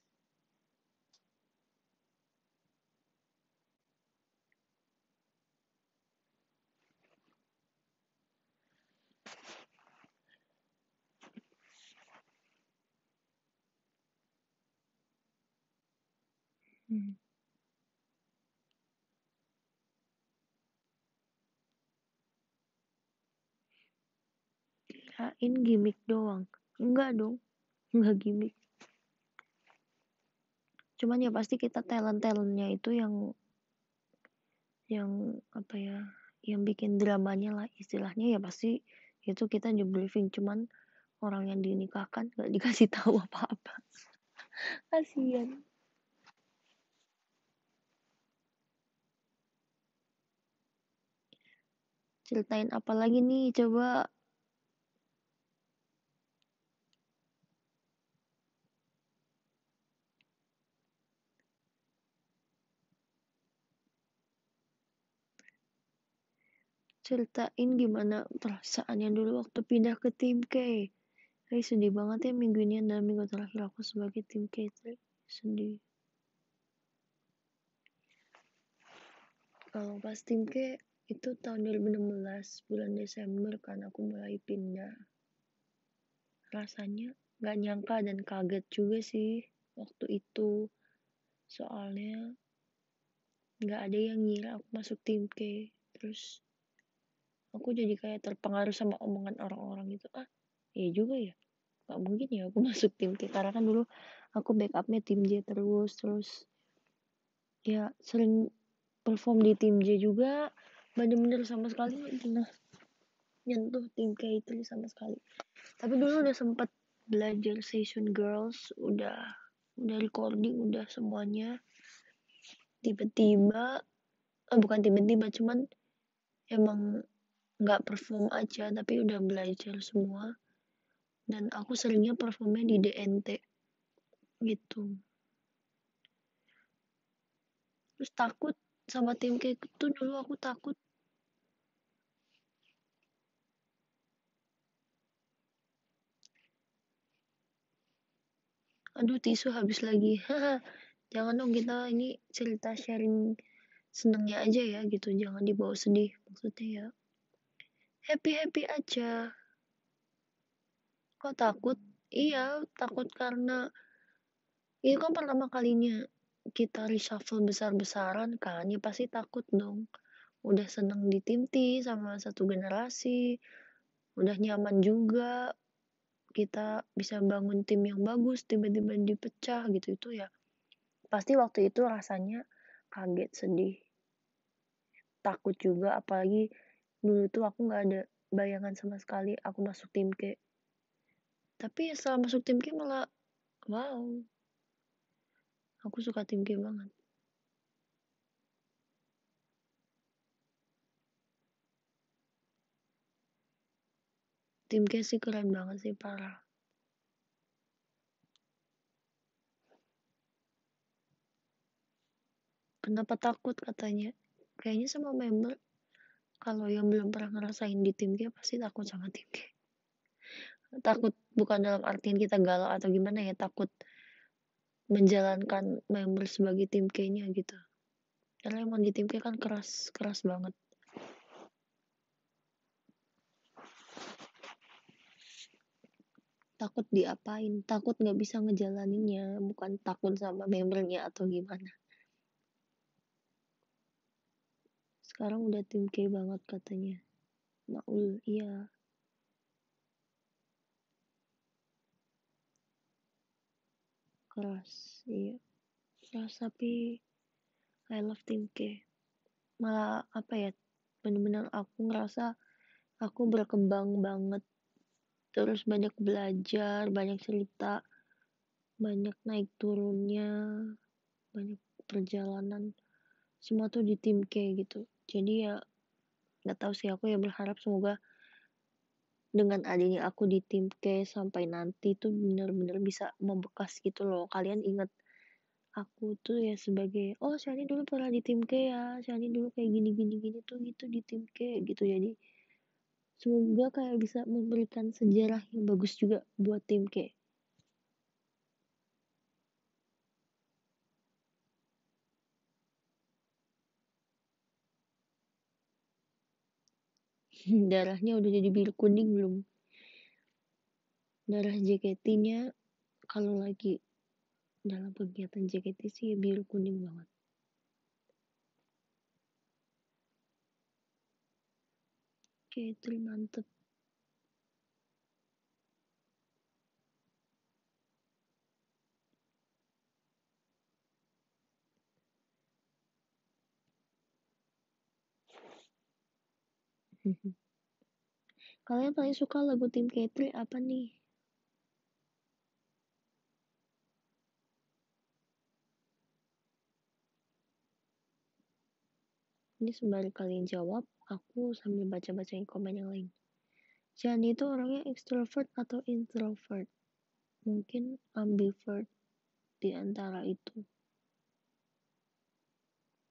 S1: Mm-hmm. kirain gimmick doang enggak dong enggak gimmick cuman ya pasti kita talent talentnya itu yang yang apa ya yang bikin dramanya lah istilahnya ya pasti itu kita di cuman orang yang dinikahkan gak dikasih tahu apa-apa Kasian. ceritain apa lagi nih coba ceritain gimana perasaannya dulu waktu pindah ke tim K. Hey, eh, sedih banget ya minggu ini dan minggu terakhir aku sebagai tim K. Sedih. Kalau pas tim K itu tahun 2016 bulan Desember kan aku mulai pindah. Rasanya gak nyangka dan kaget juga sih waktu itu. Soalnya gak ada yang ngira aku masuk tim K. Terus aku jadi kayak terpengaruh sama omongan orang-orang gitu ah iya juga ya nggak mungkin ya aku masuk tim K karena kan dulu aku backupnya tim J terus terus ya sering perform di tim J juga bener-bener sama sekali pernah nyentuh tim K itu sama sekali tapi dulu udah sempet belajar session girls udah udah recording udah semuanya tiba-tiba eh, bukan tiba-tiba cuman emang nggak perform aja tapi udah belajar semua dan aku seringnya performnya di DNT gitu terus takut sama tim kayak gitu dulu aku takut aduh tisu habis lagi jangan dong kita ini cerita sharing senengnya aja ya gitu jangan dibawa sedih maksudnya ya happy-happy aja. Kok takut? Iya, takut karena ini kan pertama kalinya kita reshuffle besar-besaran kan, ya pasti takut dong. Udah seneng di tim T sama satu generasi, udah nyaman juga, kita bisa bangun tim yang bagus, tiba-tiba dipecah gitu, itu ya. Pasti waktu itu rasanya kaget, sedih, takut juga, apalagi dulu tuh aku nggak ada bayangan sama sekali aku masuk tim K tapi setelah masuk tim K malah wow aku suka tim K banget tim K sih keren banget sih parah kenapa takut katanya kayaknya sama member kalau yang belum pernah ngerasain di tim G pasti takut sama tim G takut bukan dalam artian kita galau atau gimana ya takut menjalankan member sebagai tim K-nya gitu karena emang di tim K kan keras keras banget takut diapain takut nggak bisa ngejalaninnya bukan takut sama membernya atau gimana Sekarang udah tim K banget katanya. Maul, nah, iya. Keras, iya. Keras tapi I love tim K. Malah apa ya, bener-bener aku ngerasa aku berkembang banget. Terus banyak belajar, banyak cerita, banyak naik turunnya, banyak perjalanan semua tuh di tim K gitu jadi ya nggak tahu sih aku ya berharap semoga dengan adanya aku di tim K sampai nanti tuh bener-bener bisa membekas gitu loh kalian ingat aku tuh ya sebagai oh Shani dulu pernah di tim K ya Shani dulu kayak gini gini gini tuh gitu di tim K gitu jadi semoga kayak bisa memberikan sejarah yang bagus juga buat tim K darahnya udah jadi biru kuning belum darah jaketinya kalau lagi dalam kegiatan JKT sih ya biru kuning banget oke itu mantep Mhm. Kalian paling suka lagu tim K3 apa nih? Ini sembari kalian jawab, aku sambil baca-bacain komen yang lain. jadi itu orangnya extrovert atau introvert? Mungkin ambivert di antara itu.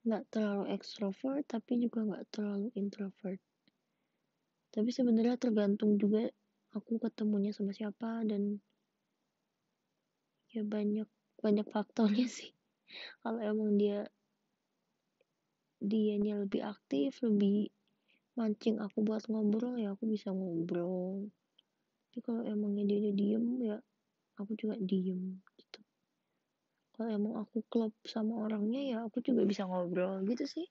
S1: Nggak terlalu extrovert, tapi juga nggak terlalu introvert tapi sebenarnya tergantung juga aku ketemunya sama siapa dan ya banyak banyak faktornya sih kalau emang dia dianya lebih aktif lebih mancing aku buat ngobrol ya aku bisa ngobrol tapi kalau emangnya dia diem ya aku juga diem gitu kalau emang aku klop sama orangnya ya aku juga bisa ngobrol gitu sih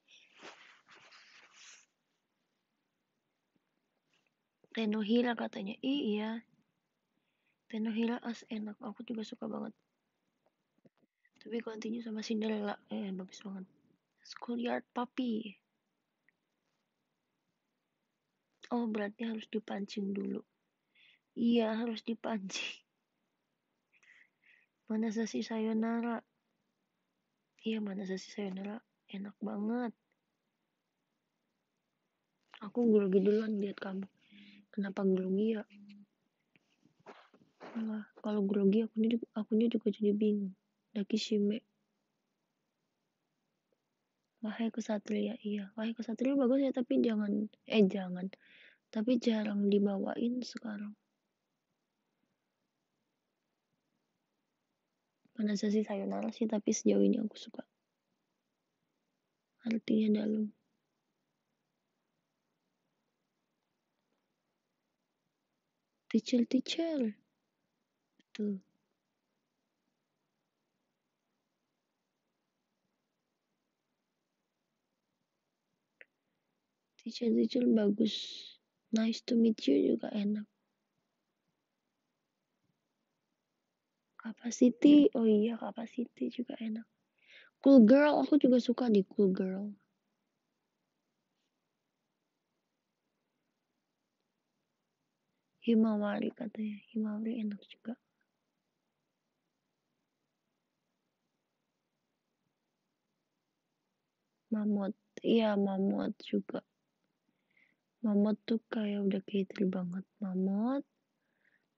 S1: Tenohila katanya. Iya. Tenohila as enak. Aku juga suka banget. Tapi continue sama Cinderella. Eh, bagus banget. Schoolyard Puppy. Oh, berarti harus dipancing dulu. Iya, harus dipancing. Mana sasi sayonara? Iya, mana sasi sayonara? Enak banget. Aku grogi duluan lihat kamu kenapa grogi ya Nah, kalau grogi akunya juga, akunya juga jadi bingung. shime Wahai kesatria, iya. Wahai kesatria bagus ya, tapi jangan, eh jangan. Tapi jarang dibawain sekarang. Mana sih sayonara sih, tapi sejauh ini aku suka. Artinya dalam. Teacher, teacher. Betul. Teacher teacher bagus. Nice to meet you juga enak. Capacity, oh iya capacity juga enak. Cool girl, aku juga suka di cool girl. Himawari katanya. Himawari enak juga. Mamut. Iya, mamut juga. Mamut tuh kayak udah kayak banget. Mamut.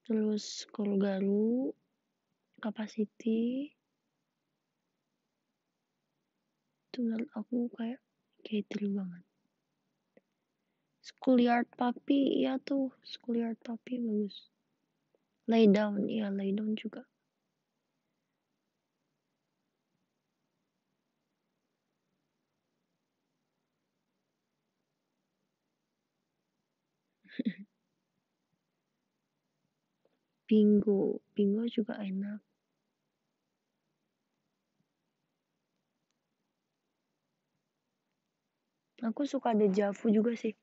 S1: Terus Kolgaru. Capacity. tuh kan aku kayak kayak banget schoolyard puppy iya tuh schoolyard puppy bagus lay down iya lay down juga bingo bingo juga enak aku suka ada javu juga sih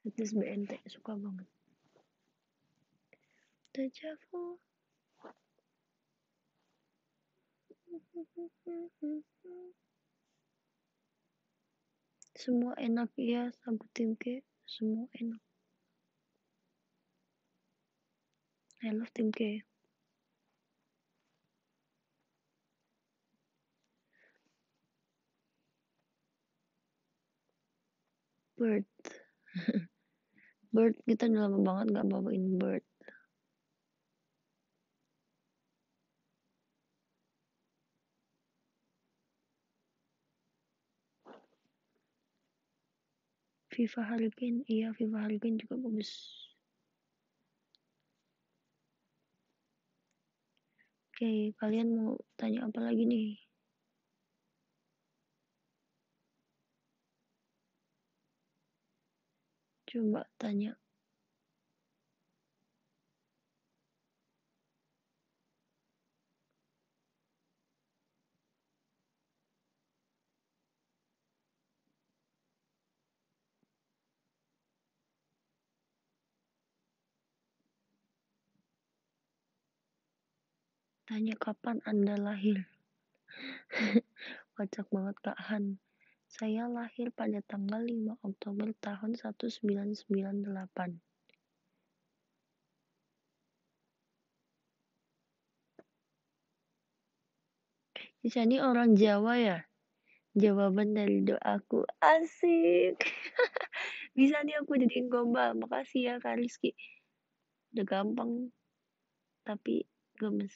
S1: setis BNT suka banget Dejavu semua enak ya sabu tim K semua enak I love tim K bird Bird kita udah lama banget nggak bawain Bird. FIFA Hurricane, iya FIFA Hurricane juga bagus. Oke, kalian mau tanya apa lagi nih? coba tanya Tanya kapan Anda lahir. Kocak banget Kak Han. Saya lahir pada tanggal 5 Oktober tahun 1998. Di sini orang Jawa ya? Jawaban dari doaku asik. Bisa nih aku jadiin gombal. Makasih ya Kak Rizky. Udah gampang tapi gemes.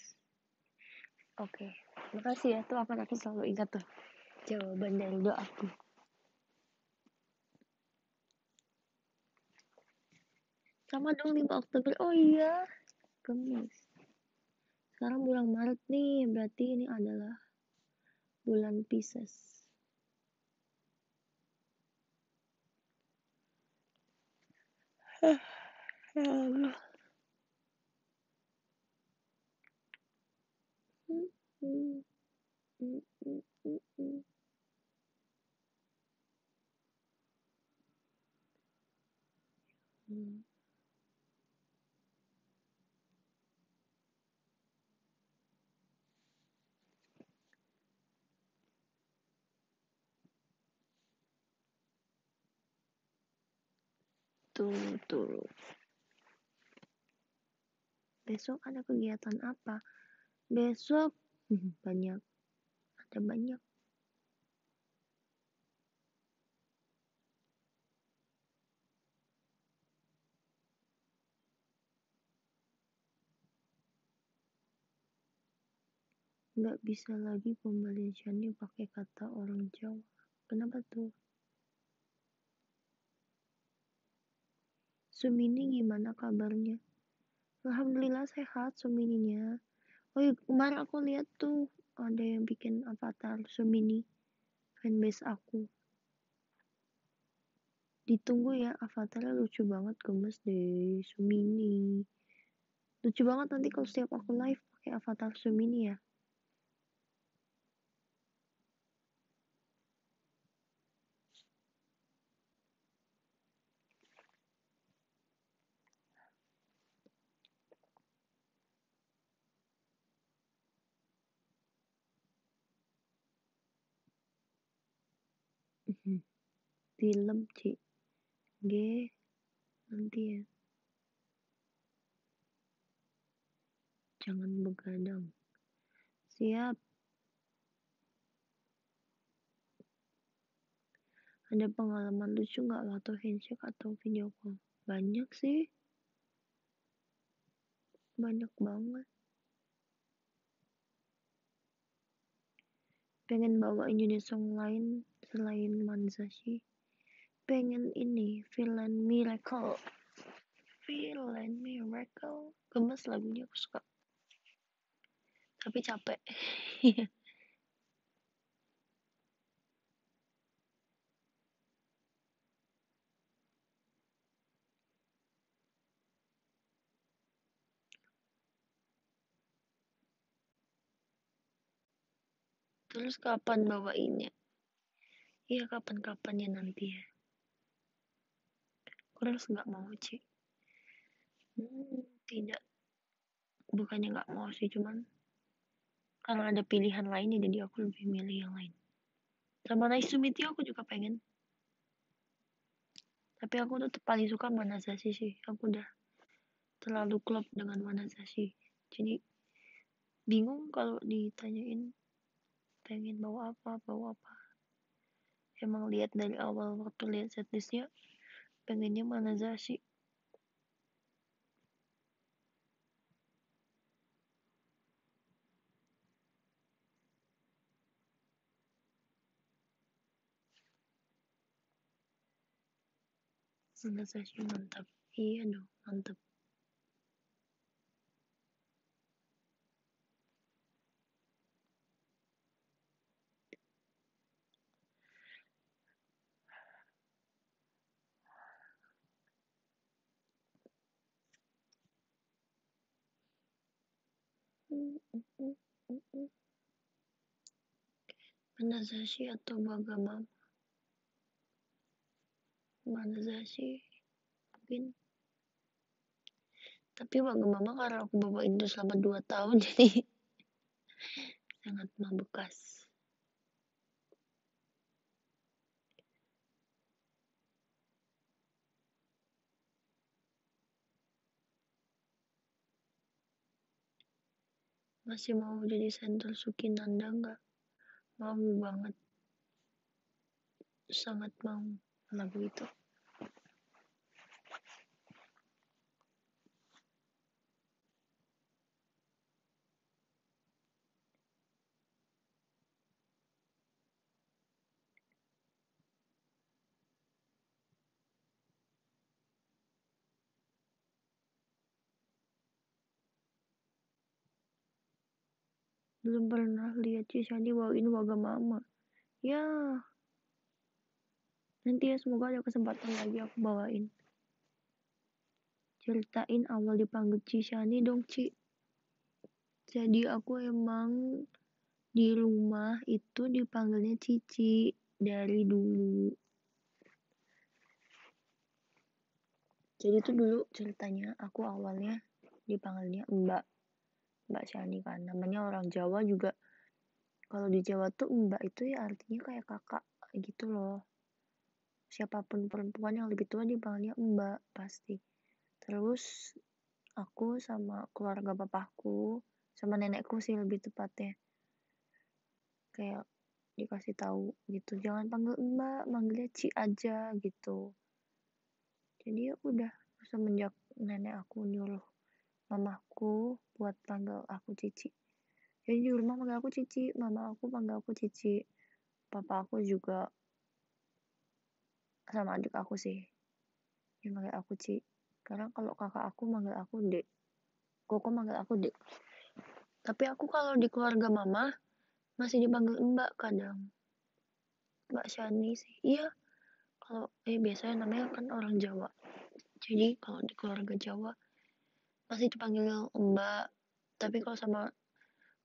S1: Oke, okay. makasih ya. Tuh akan aku selalu ingat tuh jawaban dari doaku. Sama dong 5 Oktober, oh iya, Kamis. Sekarang bulan Maret nih, berarti ini adalah bulan Pisces. ya Allah. mm mm Mm-mm. Tuh, Besok ada kegiatan apa? Besok banyak. Ada banyak nggak bisa lagi pembelajarannya pakai kata orang Jawa. Kenapa tuh? Sumini gimana kabarnya? Alhamdulillah sehat Sumininya. Oh kemarin aku lihat tuh ada yang bikin avatar Sumini fanbase aku. Ditunggu ya avatarnya lucu banget gemes deh Sumini. Lucu banget nanti kalau setiap aku live pakai avatar Sumini ya. film cik g, nanti ya jangan begadang siap ada pengalaman lucu nggak waktu handshake atau video call banyak sih banyak banget pengen bawa Indonesia song lain selain manza sih pengen ini villain miracle villain miracle gemes lagunya aku suka tapi capek Terus kapan bawainnya? Iya kapan-kapannya nanti ya terus nggak mau sih, hmm, tidak bukannya nggak mau sih cuman karena ada pilihan lainnya jadi aku lebih milih yang lain sama Nice to meet you aku juga pengen tapi aku tuh paling suka Manasashi sih aku udah terlalu klop dengan mana Manasashi jadi bingung kalau ditanyain pengen bawa apa bawa apa emang lihat dari awal waktu lihat setlistnya pengennya mana sih Mana zasi mantap iya dong mantap Zashi atau Mana Zashi? mungkin tapi bagaimana karena aku bawa Indo selama dua tahun jadi sangat membekas Masih mau jadi sentul Sukinanda nggak? Mau banget. Sangat mau lagu itu. belum pernah lihat si Shandy bawain waga mama ya nanti ya semoga ada kesempatan lagi aku bawain ceritain awal dipanggil Cisani dong Cik jadi aku emang di rumah itu dipanggilnya Cici dari dulu jadi itu dulu ceritanya aku awalnya dipanggilnya Mbak Mbak Shani kan namanya orang Jawa juga kalau di Jawa tuh Mbak itu ya artinya kayak kakak gitu loh siapapun perempuan yang lebih tua dipanggilnya Mbak pasti terus aku sama keluarga bapakku sama nenekku sih lebih tepatnya kayak dikasih tahu gitu jangan panggil mbak manggilnya ci aja gitu jadi ya udah semenjak nenek aku nyuruh mamaku buat panggil aku cici jadi di rumah panggil aku cici mama aku panggil aku cici papa aku juga sama adik aku sih yang manggil aku cici. karena kalau kakak aku manggil aku Dek koko manggil aku Dek tapi aku kalau di keluarga mama masih dipanggil Mbak kadang Mbak Shani sih iya kalau eh biasanya namanya kan orang Jawa jadi kalau di keluarga Jawa masih dipanggil mbak tapi kalau sama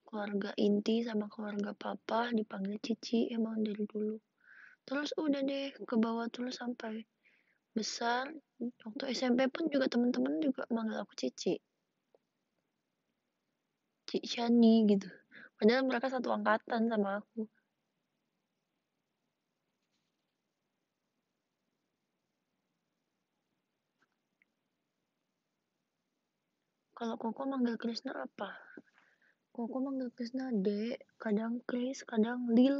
S1: keluarga inti sama keluarga papa dipanggil cici emang dari dulu terus udah deh ke bawah terus sampai besar waktu SMP pun juga teman-teman juga manggil aku cici cici Shani gitu padahal mereka satu angkatan sama aku kalau koko manggil Krisna apa koko manggil Krisna dek kadang Kris kadang Lil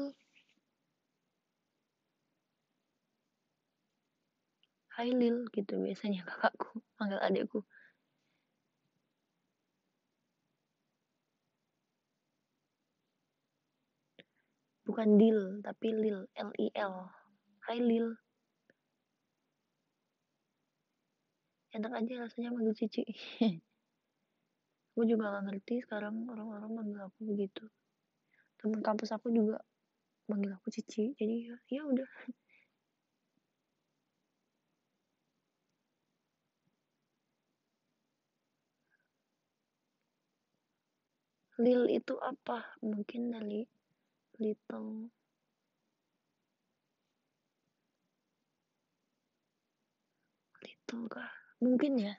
S1: Hai Lil gitu biasanya kakakku manggil adikku bukan Dil tapi Lil L I L Hai Lil enak aja rasanya manggil Cici aku juga gak ngerti sekarang orang-orang manggil aku begitu teman kampus aku juga manggil aku cici jadi ya, ya udah Lil itu apa? Mungkin dari little little kah? Mungkin ya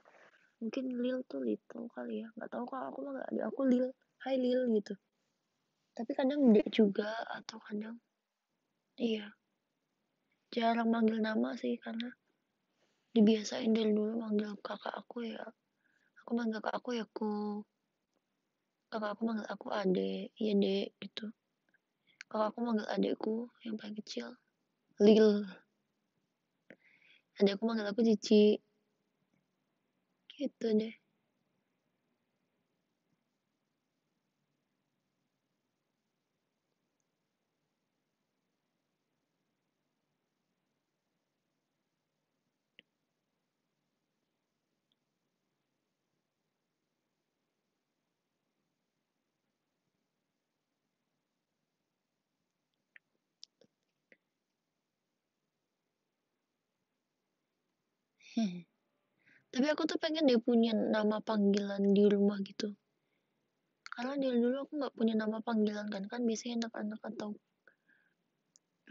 S1: mungkin Lil tuh little kali ya nggak tahu kalau aku mah nggak ada aku Lil Hai Lil gitu tapi kadang dia juga atau kadang iya jarang manggil nama sih karena dibiasain dari dulu manggil kakak aku ya aku manggil kakak aku ya aku kakak aku manggil aku adek iya dek gitu kakak aku manggil adekku yang paling kecil Lil adekku manggil aku Cici 했더니 tapi aku tuh pengen dia punya nama panggilan di rumah gitu karena dari dulu aku nggak punya nama panggilan kan kan biasanya anak-anak atau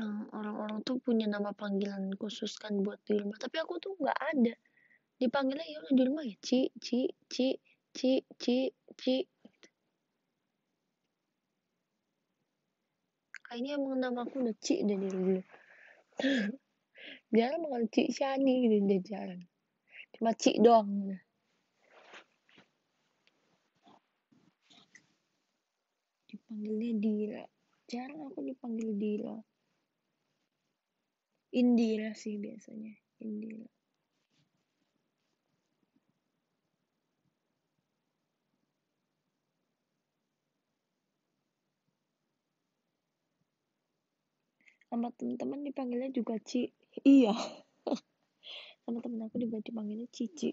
S1: eh, orang-orang tuh punya nama panggilan khusus kan buat di rumah tapi aku tuh nggak ada dipanggilnya ya udah di rumah ya ci ci ci ci ci ci kayaknya emang nama aku udah ci dari dulu jarang makan ci Shani gitu dia jarang cuma chị doang. dipanggilnya Dila jarang aku dipanggil Dila Indira sih biasanya Indira sama teman-teman dipanggilnya juga Ci iya teman-teman aku juga dipanggilnya Cici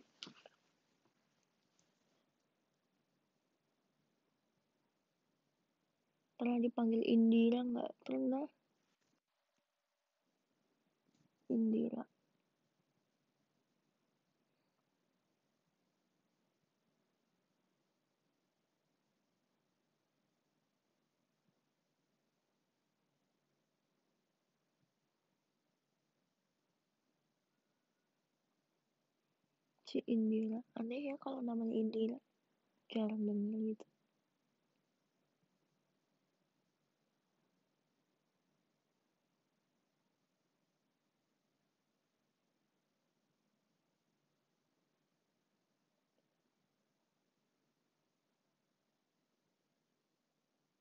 S1: pernah dipanggil Indira nggak pernah Indira si Indira aneh ya kalau namanya Indira jarang bener gitu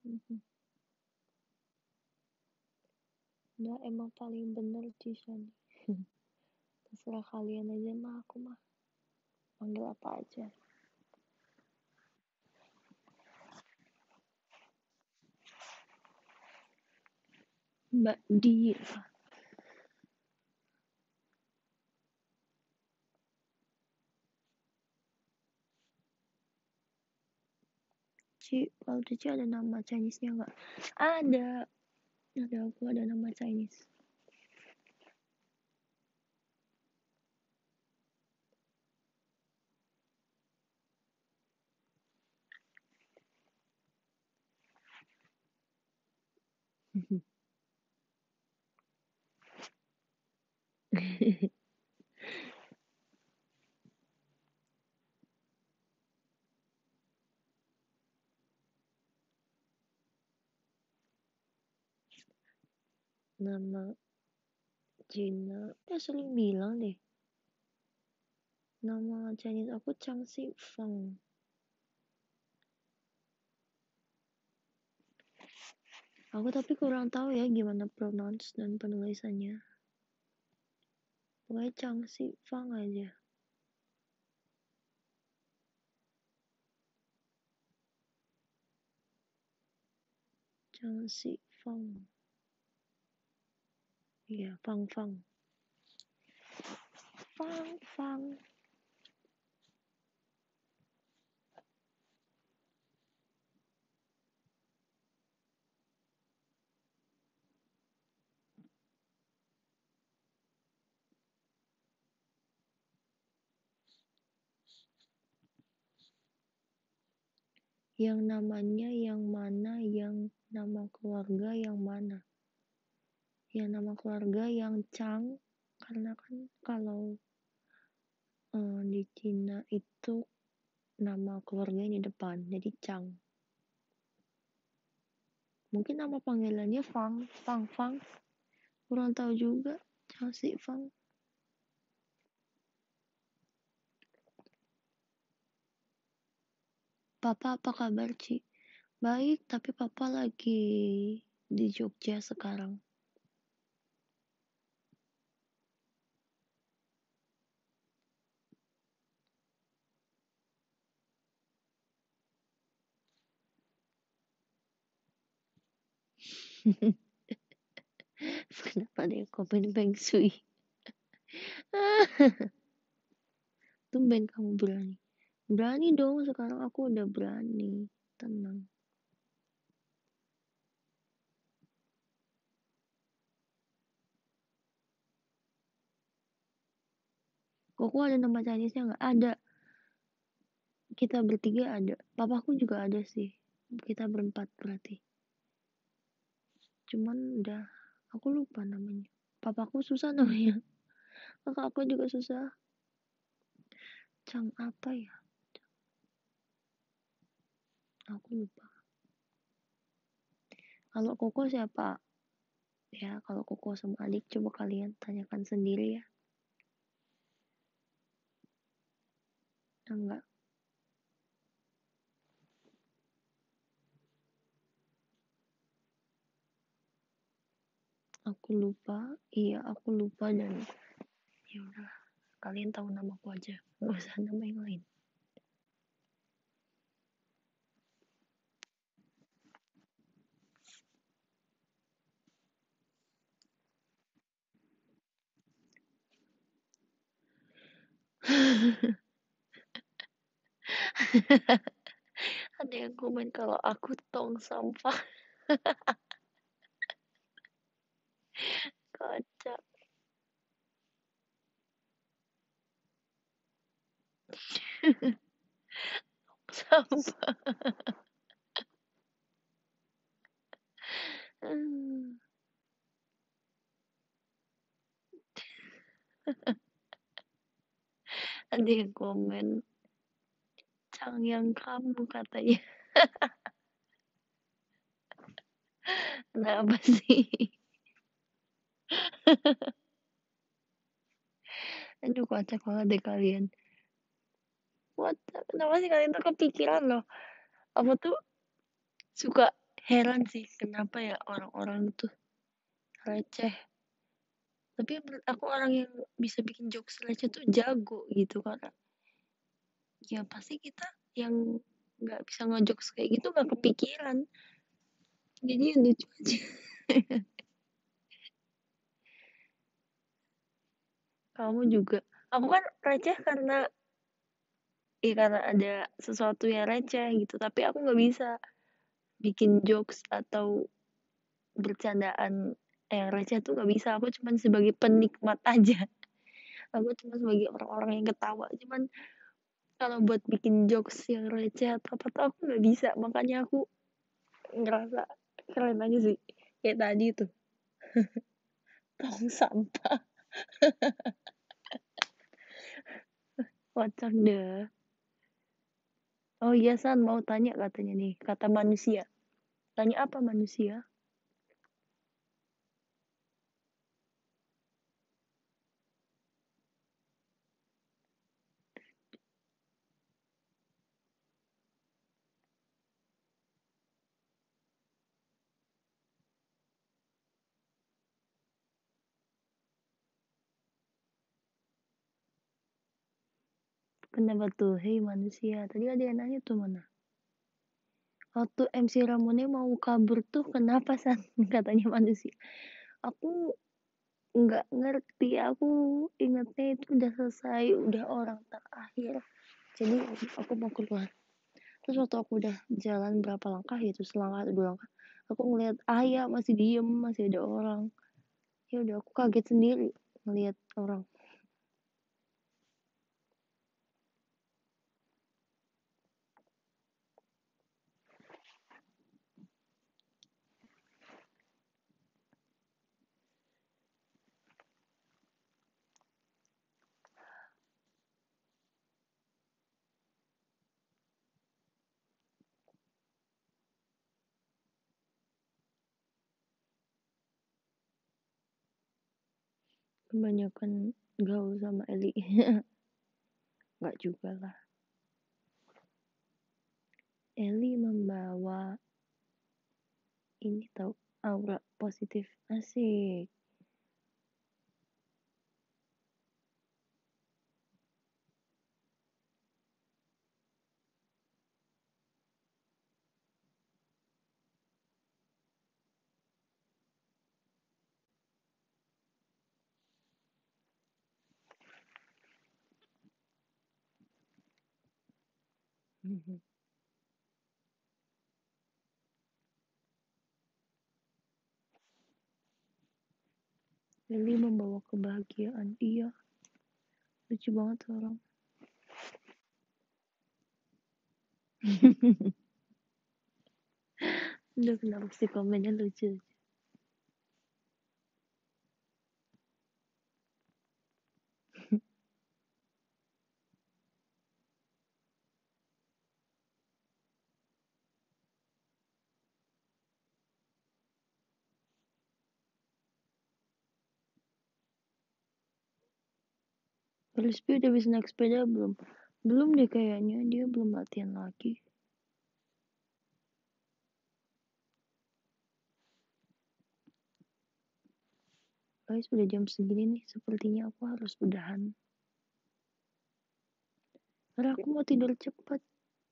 S1: mm emang paling bener sih Shani. Terserah kalian aja mah aku mah panggil apa aja. Mbak Di. Ci, kalau Cici ada nama Chinese-nya nggak? Ada. Ada aku ada nama Chinese. nama Jena ya sering bilang deh nama Chinese aku Chang Si Feng aku tapi kurang tahu ya gimana pronounce dan penulisannya 位壯士方為量。壯士風雨紛紛，紛紛。yang namanya yang mana yang nama keluarga yang mana yang nama keluarga yang Chang karena kan kalau uh, di Cina itu nama keluarganya di depan jadi Chang mungkin nama panggilannya Fang Fang Fang kurang tahu juga Chang Si Fang Papa apa kabar Ci? Baik, tapi papa lagi di Jogja sekarang. Kenapa dia komen Bang Sui? Tumben kamu berani. Berani dong sekarang aku udah berani. Tenang. Koko ada tempat Chinese-nya nggak? Ada. Kita bertiga ada. Papaku juga ada sih. Kita berempat berarti. Cuman udah, aku lupa namanya. Papaku susah namanya. Kakak aku juga susah. Cang apa ya? aku lupa kalau koko siapa ya kalau koko sama adik coba kalian tanyakan sendiri ya enggak aku lupa iya aku lupa dan ya udahlah kalian tahu nama aku aja gak usah nama yang lain Ada yang komen kalau aku tong sampah. Kocak. sampah. ha. Hmm ada yang komen cang yang kamu katanya kenapa sih aduh kocak banget deh kalian what kenapa sih kalian tuh kepikiran loh apa tuh suka heran sih kenapa ya orang-orang tuh receh tapi menurut aku orang yang bisa bikin jokes receh tuh jago gitu karena ya pasti kita yang nggak bisa ngejokes kayak gitu nggak kepikiran jadi lucu aja kamu juga aku kan receh karena ya karena ada sesuatu yang receh gitu tapi aku nggak bisa bikin jokes atau bercandaan yang receh tuh gak bisa aku cuman sebagai penikmat aja aku cuma sebagai orang-orang yang ketawa cuman kalau buat bikin jokes yang receh atau apa tuh aku nggak bisa makanya aku ngerasa keren aja sih kayak tadi tuh tong sampah kocak deh oh iya San mau tanya katanya nih kata manusia tanya apa manusia pendapat tuh, hei manusia, tadi ada yang nanya tuh mana? Waktu MC Ramune mau kabur tuh kenapa san? Katanya manusia. Aku nggak ngerti, aku ingatnya itu udah selesai, udah orang terakhir. Jadi aku mau keluar. Terus waktu aku udah jalan berapa langkah gitu, ya, selangkah dua langkah, aku ngeliat ayah masih diem, masih ada orang. Ya udah aku kaget sendiri ngeliat orang kebanyakan gaul sama Eli nggak juga lah Eli membawa ini tahu aura positif asik Lili mm-hmm. membawa kebahagiaan. dia. Lucu banget orang. Udah kenapa sih komennya lucu. Crispy udah bisa naik sepeda belum? Belum deh kayaknya, dia belum latihan lagi. Guys, udah jam segini nih, sepertinya aku harus udahan. Karena aku mau tidur cepat.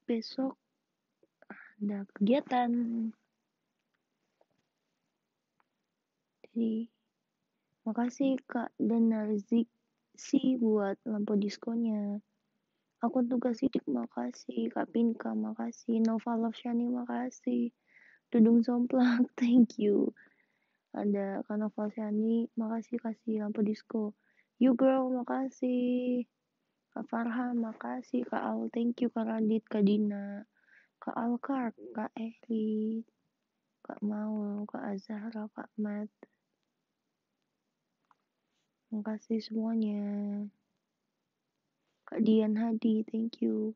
S1: Besok ada kegiatan. Jadi, makasih Kak dan Narzik si buat lampu diskonnya aku tugas sidik makasih Kak Pinka makasih Nova Love Shani makasih Dudung Somplak thank you ada Kak Nova Shani makasih kasih lampu disco You Girl makasih Kak Farha makasih Kak Al thank you Kak Radit Kak Dina Kak Alkar Kak Ehli Kak Maul Kak Azhara, Kak Mat Makasih semuanya. Kak Dian Hadi, thank you.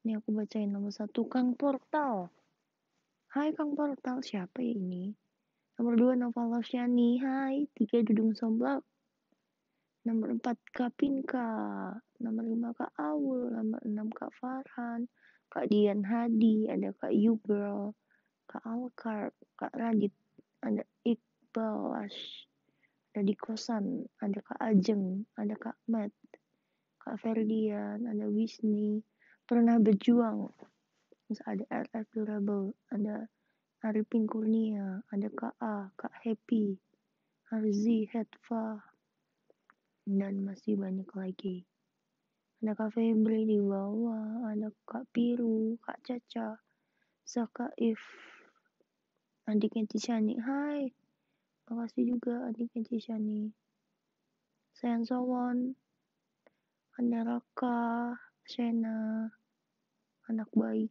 S1: Ini aku bacain nomor satu, Kang Portal. Hai Kang Portal, siapa ya ini? Nomor dua, Nova Losyani. Hai, tiga, Dudung Somblak. Nomor empat, Kak Pinka. Nomor lima, Kak Awul. Nomor enam, Kak Farhan. Kak Dian Hadi, ada Kak Yubro. Kak Alkar, Kak Radit, ada Iqbal Lash ada di kosan, ada Kak Ajeng, ada Kak Mat, Kak Ferdian, ada Wisni, pernah berjuang, terus ada RF Durable, ada Arifin Kurnia, ada Kak A, Kak Happy, Arzi, Hetfa, dan masih banyak lagi. Ada Kak Febri di bawah, ada Kak Piru, Kak Caca, Saka If, adiknya Tishani, hai, Makasih juga adiknya Cishani. Sayang Sowon, Anda Raka, Shena, anak baik.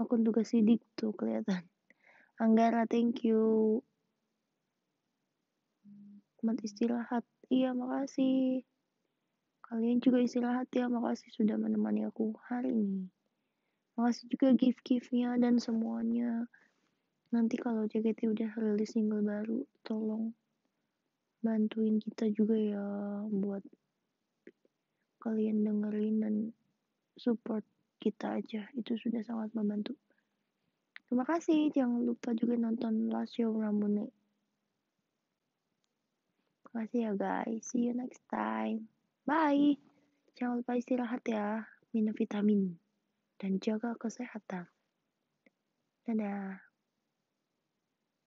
S1: Akun tugas sidik tuh kelihatan. Anggara, thank you. Mat istirahat. Iya, makasih. Kalian juga istirahat ya. Makasih sudah menemani aku hari ini. Makasih juga gift-giftnya dan semuanya nanti kalau JKT udah rilis single baru tolong bantuin kita juga ya buat kalian dengerin dan support kita aja itu sudah sangat membantu terima kasih jangan lupa juga nonton last show Ramune terima kasih ya guys see you next time bye jangan lupa istirahat ya minum vitamin dan jaga kesehatan dadah